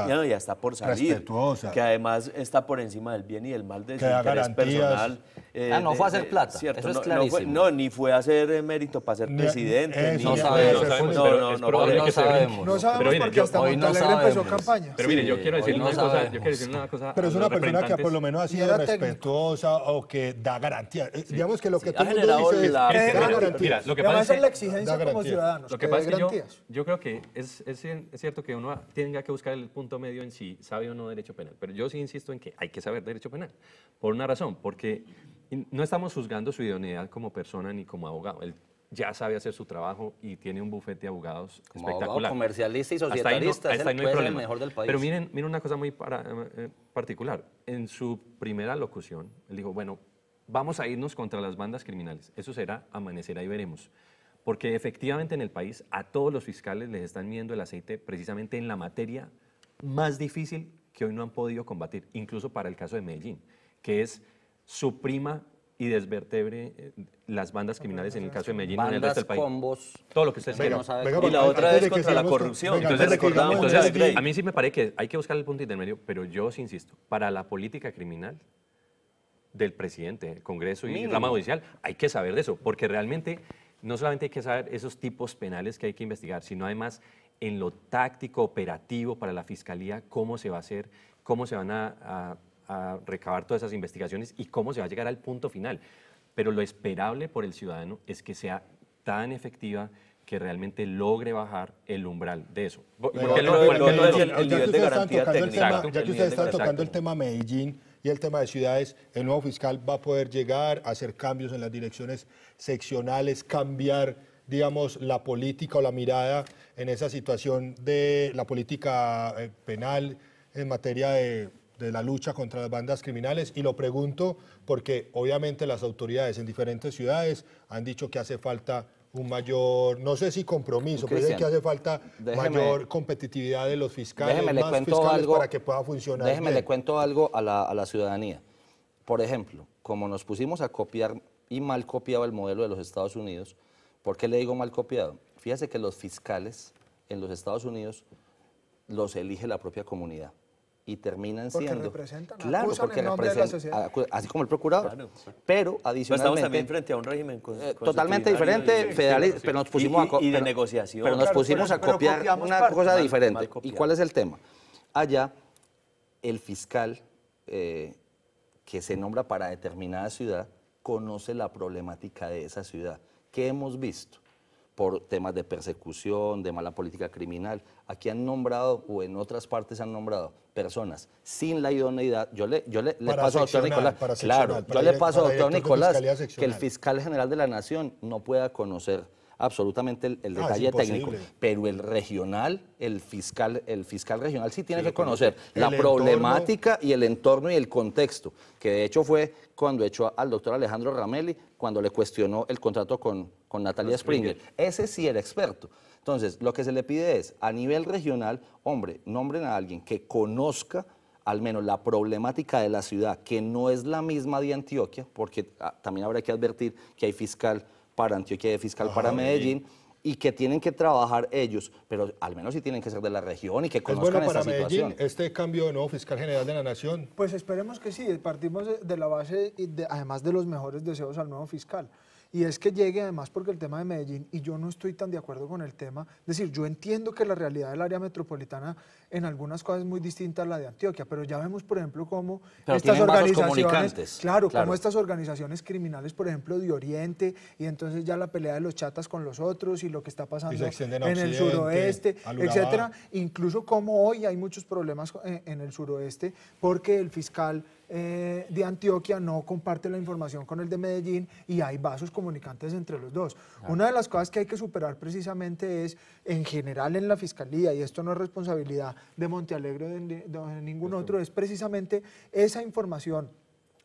por salir, que además está por encima del bien y del mal de su interés personal. ah, no eh, fue a hacer plata, cierto, eso es no, clarísimo. No, ni fue a hacer eh, mérito para ser presidente. no, sabemos, no, no, no, sabemos. No sabemos porque hasta Montalegre empezó campaña. Pero mire, yo quiero decir una cosa, Pero es una persona que por lo menos ha sido respetuosa o que da garantía. Eh, digamos que lo que todo dice es, mira, lo que pasa es la exigencia como ciudadanos. Lo que pasa es que yo creo que es es cierto que uno tenga que buscar el punto medio en si sabe o no derecho penal, pero yo sí insisto en que hay que saber derecho penal, por una razón, porque no estamos juzgando su idoneidad como persona ni como abogado. Él ya sabe hacer su trabajo y tiene un bufete de abogados como espectacular. Abogado, comercialista y socialista, hasta el, mejor del país. Pero miren, miren una cosa muy eh, particular. En su primera locución, él dijo, bueno, vamos a irnos contra las bandas criminales. Eso será amanecer ahí veremos porque efectivamente en el país a todos los fiscales les están midiendo el aceite precisamente en la materia más difícil que hoy no han podido combatir, incluso para el caso de Medellín, que es suprima y desvertebre eh, las bandas criminales en el caso de Medellín y en el resto del país. combos. Todo lo que ustedes quieran. y la otra es contra la corrupción. entonces, a mí sí me parece que hay que buscar el punto intermedio, pero yo sí insisto, para la política criminal del presidente, Congreso y rama judicial, hay que saber de eso, porque realmente no solamente hay que saber esos tipos penales que hay que investigar, sino además en lo táctico, operativo para la Fiscalía, cómo se va a hacer, cómo se van a, recabar todas esas investigaciones y cómo se va a llegar al punto final. Pero lo esperable por el ciudadano es que sea tan efectiva que realmente logre bajar el umbral de eso. Porque Ya que tocando el tema Medellín, y el tema de ciudades, el nuevo fiscal va a poder llegar, a hacer cambios en las direcciones seccionales, cambiar, digamos, la política o la mirada en esa situación de la política eh, penal en materia de, de la lucha contra las bandas criminales. Y lo pregunto porque obviamente las autoridades en diferentes ciudades han dicho que hace falta un mayor, no sé si compromiso, pero es que hace falta mayor competitividad de los fiscales, más fiscales para que pueda funcionar. Déjeme, le cuento algo a la, a la ciudadanía. Por ejemplo, como nos pusimos a copiar y mal copiado el modelo de los Estados Unidos, ¿por qué le digo mal copiado? Fíjese que los fiscales en los Estados Unidos los elige la propia comunidad y terminan siendo. claro, porque representan. Así como el procurador. Pero adicionalmente. estamos también frente a un régimen eh, totalmente diferente, pero nos pusimos a. de negociación. Pero nos pusimos a copiar una cosa diferente. ¿Y cuál es el tema? Allá, el fiscal eh, que se nombra para determinada ciudad conoce la problemática de esa ciudad. ¿Qué hemos visto? por temas de persecución, de mala política criminal. Aquí han nombrado, o en otras partes han nombrado, personas sin la idoneidad. Yo le, yo le, paso a doctor Nicolás, claro, yo le paso a doctor Nicolás que el fiscal general de la Nación no pueda conocer absolutamente el, ah, detalle técnico, pero el regional, el fiscal, el fiscal regional sí tiene que conocer la problemática y el entorno y el contexto, que de hecho fue cuando echó al doctor Alejandro Ramelli, cuando le cuestionó el contrato con, con Natalia Springer. Ese sí era experto. Entonces, lo que se le pide es, a nivel regional, hombre, nombren a alguien que conozca al menos la problemática de la ciudad, que no es la misma de Antioquia, porque ah, también habrá que advertir que hay fiscal para Antioquia y hay fiscal para Medellín y que tienen que trabajar ellos, pero al menos si tienen que ser de la región y que conozcan ¿Es bueno para Medellín, este cambio de nuevo fiscal general de la Nación? Pues esperemos que sí, partimos de la base, de, además de los mejores deseos al nuevo fiscal y es que llegue además porque el tema de Medellín, y yo no estoy tan de acuerdo con el tema, es decir, yo entiendo que la realidad del área metropolitana en algunas cosas es muy distinta a la de Antioquia, pero ya vemos, por ejemplo, cómo estas organizaciones, claro, estas organizaciones criminales, por ejemplo, de Oriente, y entonces ya la pelea de los chatas con los otros y lo que está pasando en el suroeste, etcétera, incluso como hoy hay muchos problemas eh, en el suroeste porque el fiscal eh, de Antioquia no comparte la información con el de Medellín y hay vasos comunicantes entre los dos. Ah. Una de las cosas que hay que superar precisamente es, en general en la Fiscalía, y esto no es responsabilidad de Montealegre o de, ningún otro, es precisamente esa información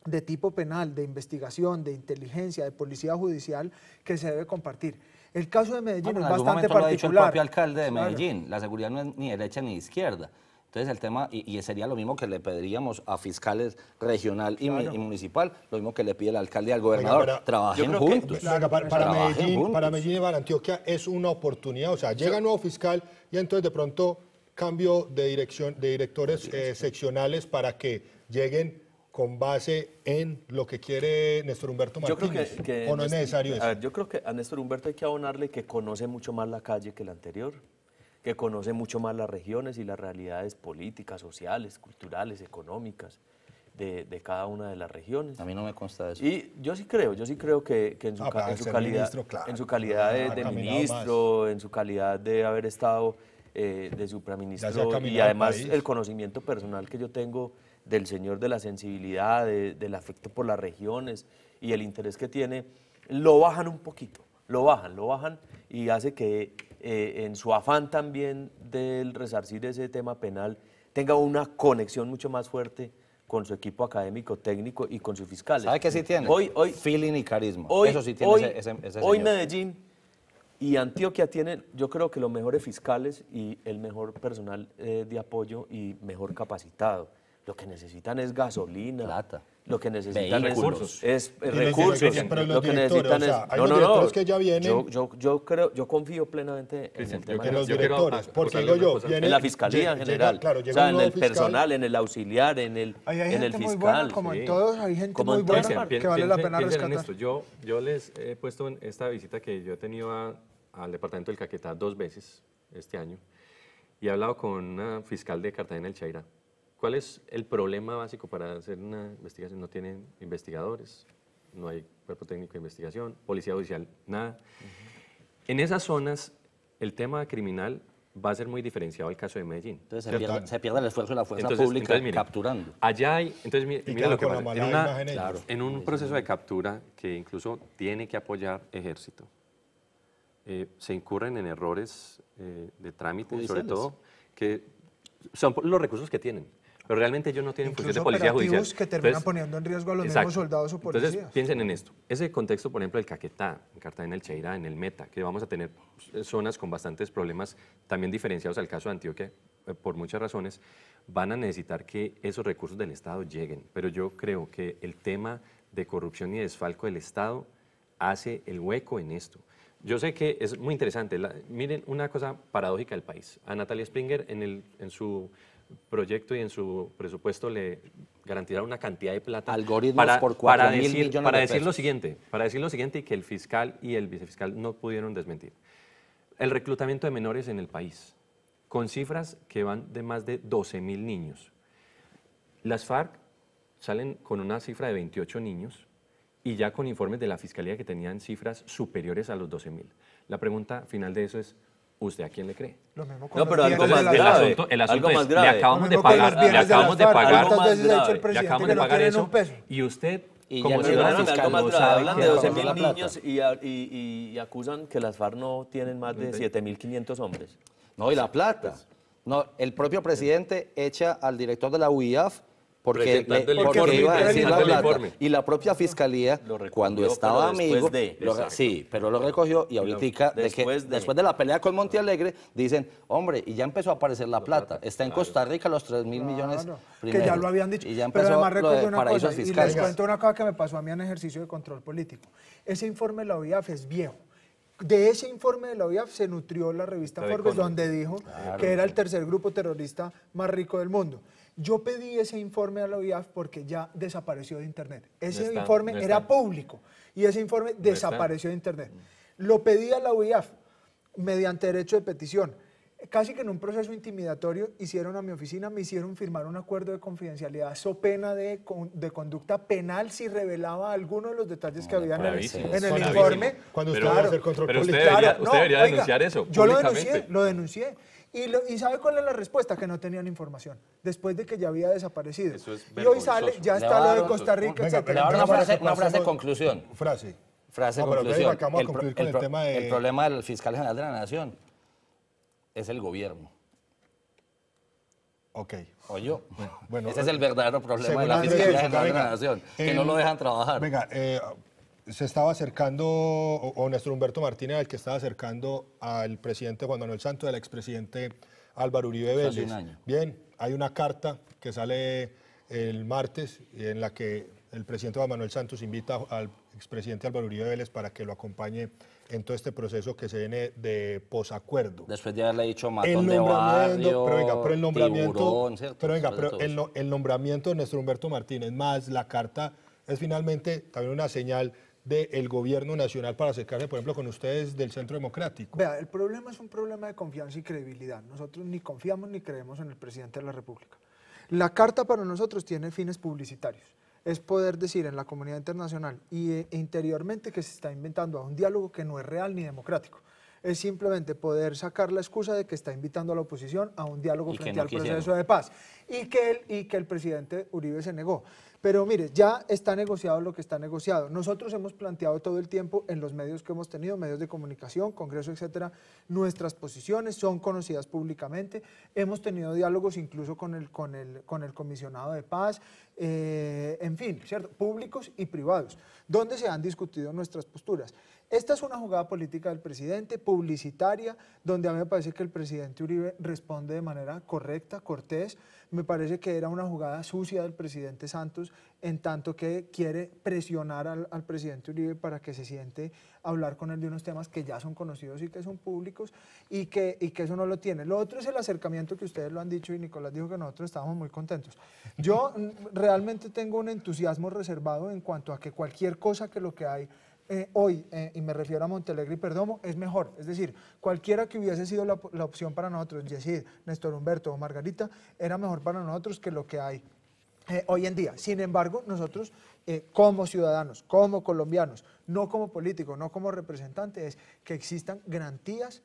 de tipo penal, de investigación, de inteligencia, de policía judicial que se debe compartir. El caso de Medellín ah, es bastante particular. Lo ha dicho el propio alcalde de Medellín, la seguridad no es ni derecha ni izquierda. Entonces el tema, y, sería lo mismo que le pediríamos a fiscales regional y, municipal, lo mismo que le pide el alcalde al gobernador, trabajen juntos. para, Medellín, para Medellín y para Antioquia es una oportunidad, o sea, llega nuevo fiscal y entonces de pronto cambio de dirección de directores eh, seccionales para que lleguen con base en lo que quiere Néstor Humberto Martínez. Yo creo que, es necesario yo creo que a Néstor Humberto hay que abonarle que conoce mucho más la calle que la anterior que conoce mucho más las regiones y las realidades políticas, sociales, culturales, económicas de, cada una de las regiones. A mí no me consta eso. Y yo sí creo, yo sí creo que, en, su, calidad, de, ministro, en su calidad de haber estado eh, de supraministro y además el, conocimiento personal que yo tengo del señor, de la sensibilidad, del afecto por las regiones y el interés que tiene, lo bajan un poquito, lo bajan, lo bajan y hace que eh, en su afán también del resarcir ese tema penal, tenga una conexión mucho más fuerte con su equipo académico, técnico y con sus fiscales. ¿Sabe qué sí tiene? Hoy, hoy, Feeling y carisma. Hoy, Eso sí tiene Medellín y Antioquia tienen, yo creo que los mejores fiscales y el mejor personal eh, de apoyo y mejor capacitado. Lo que necesitan es gasolina. Plata lo que necesitan es recursos. Es, recursos. lo que necesitan es. no, no, no. Que ya vienen. Yo, creo, yo confío plenamente en el tema. de los directores, por porque digo yo, en la fiscalía en general. Claro, o sea, en el personal, en el auxiliar, en el, hay, hay fiscal. Muy buena, como en todos, hay gente muy buena que vale la pena rescatar. Yo, les he puesto en esta visita que yo he tenido al departamento del Caquetá dos veces este año y he hablado con una fiscal de Cartagena el Chaira ¿Cuál es el problema básico para hacer una investigación? No tienen investigadores, no hay cuerpo técnico de investigación, policía judicial, nada. En esas zonas, el tema criminal va a ser muy diferenciado al caso de Medellín. Entonces se, pierde, el esfuerzo de la fuerza pública capturando. Allá hay, entonces mira lo que pasa. En, una, en, un proceso de captura que incluso tiene que apoyar ejército, eh, se incurren en errores eh, de trámite, sobre todo, que son los recursos que tienen pero realmente yo no tienen función de policía judicial. que terminan poniendo en riesgo a los mismos soldados o policías. piensen en esto. Ese contexto, por ejemplo, el Caquetá, en Cartagena, el Cheira, en el Meta, que vamos a tener eh, zonas con bastantes problemas también diferenciados al caso de Antioquia, eh, por muchas razones, van a necesitar que esos recursos del Estado lleguen. Pero yo creo que el tema de corrupción y desfalco del Estado hace el hueco en esto. Yo sé que es muy interesante. miren una cosa paradójica del país. A Natalia Springer en, el, en su proyecto y en su presupuesto le garantizaron una cantidad de plata. para, por decir, lo siguiente, para decir lo siguiente y que el fiscal y el vicefiscal no pudieron desmentir. El reclutamiento de menores en el país, con cifras que van de más de 12 mil niños. Las FARC salen con una cifra de 28 niños y ya con informes de la fiscalía que tenían cifras superiores a los 12 mil. La pregunta final de eso es, ¿usted a quién le cree? no, pero algo más, grave, asunto, asunto algo más grave. le acabamos de pagar, le acabamos de, pagar más le acabamos de pagar eso. Y usted, y como si algo más Hablan de 12.000 niños y, acusan que las FARC no tienen más de 7.500 hombres. No, y la plata. Pues, no, el propio presidente echa al director de la UIAF porque, iba a decir la plata. Y la propia fiscalía, cuando estaba amigo, sí, pero lo recogió y ahorita, después de la pelea con Alegre dicen, hombre, y ya empezó a aparecer la plata. Está en Costa Rica los 3 mil millones Que ya lo habían dicho. Y pero además lo Y les cuento una cosa que me pasó a mí en ejercicio de control político. Ese informe de la OIAF es viejo. De ese informe de la OIAF se nutrió la revista Forbes, donde dijo que era el tercer grupo terrorista más rico del mundo. Yo pedí ese informe a la OIAF porque ya desapareció de Internet. Ese informe era público y ese informe desapareció de Internet. Lo pedí a la OIAF mediante derecho de petición. Casi que en un proceso intimidatorio hicieron a mi oficina, me hicieron firmar un acuerdo de confidencialidad, so pena de, conducta penal si revelaba alguno de los detalles que había en el, informe. Cuando usted control pero usted debería, denunciar eso. Yo lo denuncié, lo denuncié. Y, sabe cuál es la respuesta, que no tenían información, después de que ya había desaparecido. Eso es y hoy sale, ya está lo de Costa Rica, etc. una frase, una frase de conclusión. Frase. Frase de conclusión. el, problema del fiscal general de la Nación es el gobierno. Ok. Oye, bueno, ese es el eh, verdadero problema de la Fiscalía General de la Nación, que no lo dejan trabajar. Venga, eh, se estaba acercando, o, nuestro Humberto Martínez, al que estaba acercando al presidente Juan Manuel Santos, al expresidente Álvaro Uribe Vélez. Bien, hay una carta que sale el martes en la que el presidente Juan Manuel Santos invita al expresidente Álvaro Uribe Vélez para que lo acompañe en todo este proceso que se viene de posacuerdo. Después de haberle dicho matón el pero venga, pero el nombramiento, venga, pero nombramiento de nuestro Humberto Martínez más la carta es finalmente también una señal del gobierno nacional para acercarse, por ejemplo, con ustedes del Centro Democrático? Vea, el problema es un problema de confianza y credibilidad. Nosotros ni confiamos ni creemos en el presidente de la República. La carta para nosotros tiene fines publicitarios. Es poder decir en la comunidad internacional y e interiormente que se está inventando a un diálogo que no es real ni democrático es simplemente poder sacar la excusa de que está invitando a la oposición a un diálogo frente al proceso de paz y que, el, y que el presidente Uribe se negó. Pero mire, ya está negociado lo que está negociado. Nosotros hemos planteado todo el tiempo en los medios que hemos tenido, medios de comunicación, Congreso, etcétera, nuestras posiciones son conocidas públicamente. Hemos tenido diálogos incluso con el, con el, comisionado de paz, eh, en fin, ¿cierto? Públicos y privados, donde se han discutido nuestras posturas. Esta es una jugada política del presidente, publicitaria, donde a mí me parece que el presidente Uribe responde de manera correcta, cortés. Me parece que era una jugada sucia del presidente Santos, en tanto que quiere presionar al, presidente Uribe para que se siente hablar con él de unos temas que ya son conocidos y que son públicos y que, y que eso no lo tiene. Lo otro es el acercamiento que ustedes lo han dicho y Nicolás dijo que nosotros estábamos muy contentos. Yo mm, realmente tengo un entusiasmo reservado en cuanto a que cualquier cosa que lo que hay eh, hoy, eh, y me refiero a Montelegre y Perdomo, es mejor. Es decir, cualquiera que hubiese sido la, opción para nosotros, Yesid, Néstor Humberto o Margarita, era mejor para nosotros que lo que hay eh, hoy en día. Sin embargo, nosotros como ciudadanos, como colombianos, no como políticos, no como representantes, es que existan garantías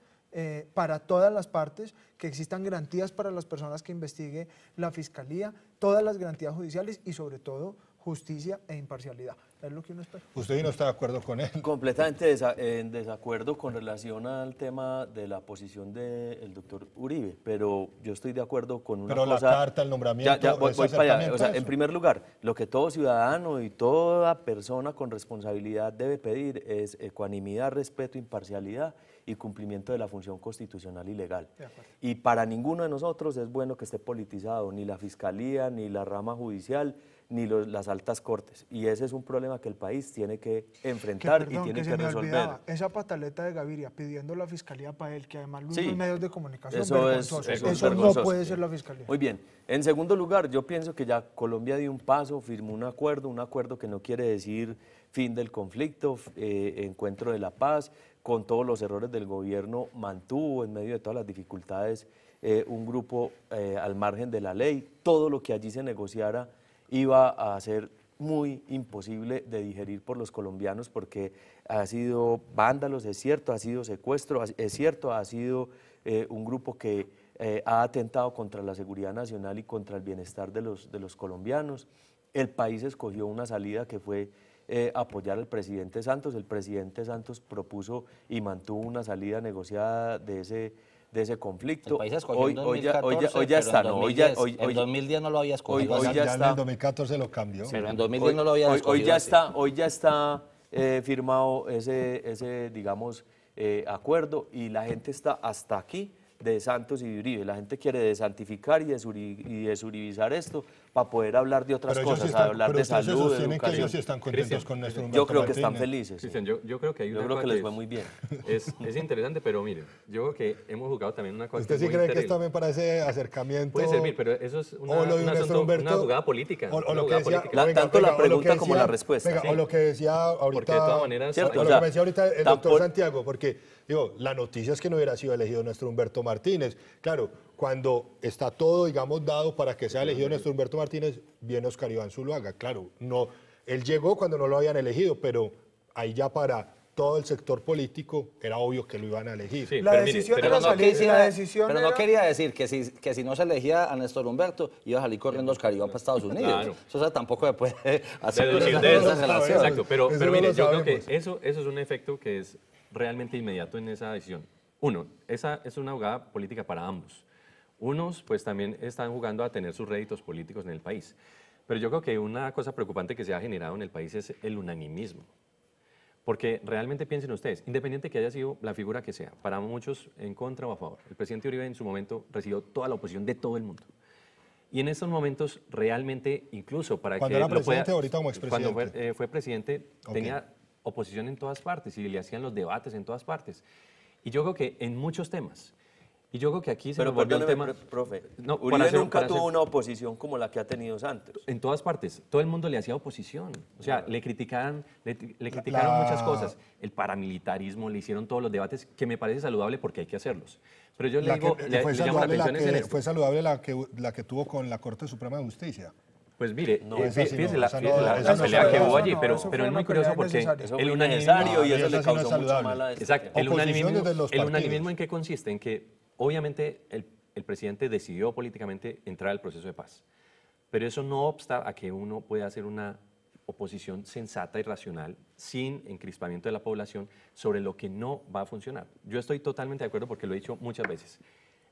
para todas las partes, que existan garantías para las personas que investigue la Fiscalía, todas las garantías judiciales y sobre todo justicia e imparcialidad es lo que ¿Usted no está de acuerdo con él? Completamente en desacuerdo con relación al tema de la posición del doctor Uribe, pero yo estoy de acuerdo con una pero cosa... Pero la carta, el nombramiento... Ya, en primer lugar, lo que todo ciudadano y toda persona con responsabilidad debe pedir es ecuanimidad, respeto, imparcialidad y cumplimiento de la función constitucional y legal. Y para ninguno de nosotros es bueno que esté politizado, ni la fiscalía, ni la rama judicial, ni las altas cortes. Y ese es un problema que el país tiene que enfrentar y tiene que, que resolver. Olvidaba, esa pataleta de Gaviria pidiendo la fiscalía para él, que además los medios de comunicación eso, eso, no puede ser la fiscalía. Muy bien. En segundo lugar, yo pienso que ya Colombia dio un paso, firmó un acuerdo, un acuerdo que no quiere decir fin del conflicto, eh, encuentro de la paz, con todos los errores del gobierno, mantuvo en medio de todas las dificultades eh, un grupo eh, al margen de la ley, todo lo que allí se negociara iba a ser muy imposible de digerir por los colombianos porque ha sido vándalos, es cierto, ha sido secuestro, es cierto, ha sido eh, un grupo que eh, ha atentado contra la seguridad nacional y contra el bienestar de los, de los colombianos. El país escogió una salida que fue eh, apoyar al presidente Santos. El presidente Santos propuso y mantuvo una salida negociada de ese de ese conflicto. hoy, hoy, ya, hoy, ya, hoy está, en no, hoy ya, en 2010 no lo había escogido. Hoy, ya, ya está. en 2014 lo cambió. Pero en 2010 no lo había escogido. Hoy ya está, hoy ya está eh, firmado ese, ese digamos, eh, acuerdo y la gente está hasta aquí de Santos y de La gente quiere desantificar y, desuribizar esto para poder hablar de otras cosas, hablar de salud, de educación. Que ellos sí están contentos con nuestro Yo creo que están felices. yo, creo que hay una yo que, les fue muy bien. [laughs] Es, es, interesante, pero mire, yo creo que hemos jugado también una cosa ¿Usted sí cree que esto también parece acercamiento? Puede servir, pero eso es una, jugada política. O, lo que decía, tanto la pregunta como la respuesta. O lo que decía ahorita, Porque de todas o lo que decía ahorita el doctor Santiago, porque Digo, la noticia es que no hubiera sido elegido nuestro Humberto Martínez. Claro, cuando está todo, digamos, dado para que sea elegido nuestro Humberto Martínez, viene Oscar Iván Zuluaga. Claro, no, él llegó cuando no lo habían elegido, pero ahí ya para todo el sector político era obvio que lo iban a elegir. la, decisión pero no quería decir que si, que si no se elegía a Néstor Humberto, iba a salir corriendo Oscar Iván para Estados Unidos. Eso o sea, tampoco se puede hacer Exacto, pero, mire, yo creo que eso, eso es un efecto que es realmente inmediato en esa decisión. Uno, esa es una jugada política para ambos. Unos, pues también están jugando a tener sus réditos políticos en el país. Pero yo creo que una cosa preocupante que se ha generado en el país es el unanimismo. Porque realmente piensen ustedes, independiente que haya sido la figura que sea, para muchos en contra o a favor, el presidente Uribe en su momento recibió toda la oposición de todo el mundo. Y en estos momentos realmente, incluso para que... Cuando era presidente, ahorita como expresidente. Cuando fue, eh, presidente, tenía oposición en todas partes y le hacían los debates en todas partes. Y yo creo que en muchos temas. Y yo creo que aquí se Pero volvió un tema... profe, no, Uribe nunca tuvo una oposición como la que ha tenido Santos. En todas partes. Todo el mundo le hacía oposición. O sea, le criticaban, le, criticaron muchas cosas. El paramilitarismo, le hicieron todos los debates, que me parece saludable porque hay que hacerlos. Pero yo le digo, le, fue saludable la que, la que tuvo con la Corte Suprema de Justicia pues mire, no, eh, la, pelea que hubo allí, pero, es muy curioso porque el unanimismo y eso, le causó Exacto, el unanimismo, el unanimismo en qué consiste, en que obviamente el, el, presidente decidió políticamente entrar al proceso de paz, pero eso no obsta a que uno pueda hacer una oposición sensata y racional sin encrispamiento de la población sobre lo que no va a funcionar. Yo estoy totalmente de acuerdo porque lo he dicho muchas veces.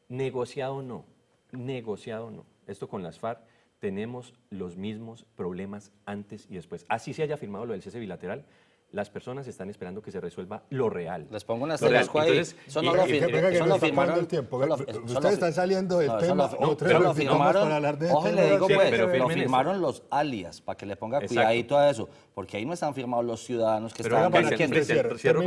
Negociado no, negociado no. Esto con las FARC tenemos los mismos problemas antes y después. Así se haya firmado lo del cese bilateral, las personas están esperando que se resuelva lo real. Les pongo unas tres Entonces, Eso no lo, firmaron. no El tiempo. Ustedes están saliendo del tema. firmaron. Este le digo, pues, pero lo firmaron los alias, para que le ponga cuidadito a eso. Porque ahí no están firmados los ciudadanos que pero están... cierro,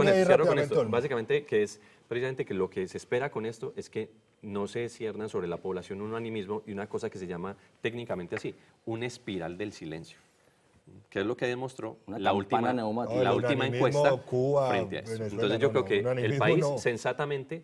con, esto. Básicamente, que es precisamente que lo que se espera con esto es que no se ciernan sobre la población un animismo y una cosa que se llama técnicamente así, una espiral del silencio. Que es lo que demostró la última, la última encuesta Cuba, frente a eso. Entonces yo creo que el país sensatamente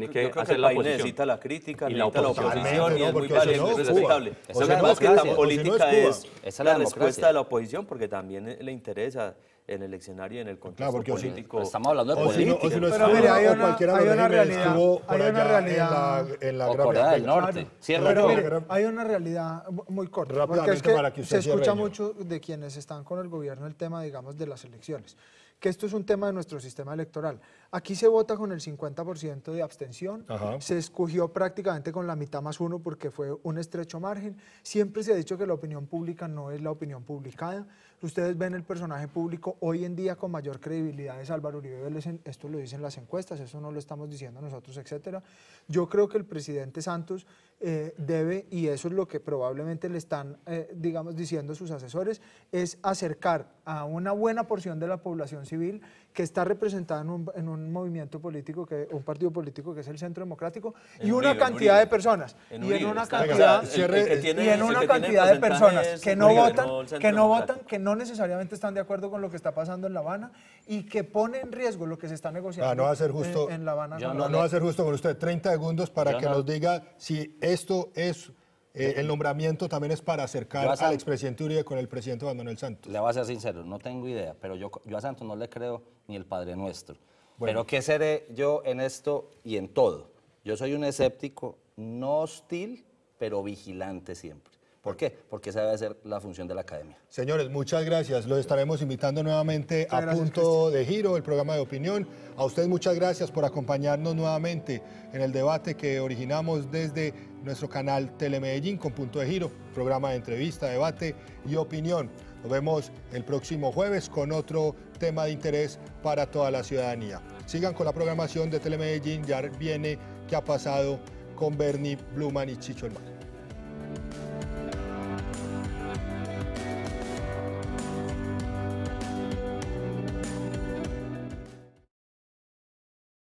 tiene que la oposición. necesita la crítica, y necesita la oposición, y es muy válido, es respetable. Eso es que la política es la respuesta de la oposición, porque también le interesa en el eleccionario y en el contexto político. estamos hablando de política. pero hay una, realidad. Hay una realidad. En la, en la Corea del Norte. pero, hay una realidad muy corta. Porque es que, se escucha mucho de quienes están con el gobierno el tema, digamos, de las elecciones. Que esto es un tema de nuestro sistema electoral. Aquí se vota con el 50% de abstención, se escogió prácticamente con la mitad más uno porque fue un estrecho margen. Siempre se ha dicho que la opinión pública no es la opinión publicada. Ustedes ven el personaje público hoy en día con mayor credibilidad es Álvaro Uribe Vélez, esto lo dicen las encuestas, eso no lo estamos diciendo nosotros, etc. Yo creo que el presidente Santos eh, debe, y eso es lo que probablemente le están, eh, digamos, diciendo sus asesores, es acercar a una buena porción de la población civil que está representada en un, movimiento político, que, un partido político que es el Centro Democrático, y una cantidad de personas. y en una cantidad, una cantidad de personas que no votan, que no votan, que no necesariamente están de acuerdo con lo que está pasando en La Habana y que pone en riesgo lo que se está negociando ah, no va a ser justo, en, La Habana. No, va a ser justo con usted. 30 segundos para que nos diga si esto es eh, el nombramiento también es para acercar al expresidente Uribe con el presidente Juan Manuel Santos. Le voy a ser sincero, no tengo idea, pero yo, yo a Santos no le creo ni el Padre Nuestro. Pero ¿qué seré yo en esto y en todo? Yo soy un escéptico no hostil, pero vigilante siempre. ¿Por qué? Porque esa debe ser la función de la academia. Señores, muchas gracias. Los estaremos invitando nuevamente a Punto de Giro, el programa de opinión. A ustedes muchas gracias por acompañarnos nuevamente en el debate que originamos desde nuestro canal Telemedellín con Punto de Giro, programa de entrevista, debate y opinión. Nos vemos el próximo jueves con otro tema de interés para toda la ciudadanía. Sigan con la programación de Telemedellín, ya viene qué ha pasado con Bernie Bluman y Chicho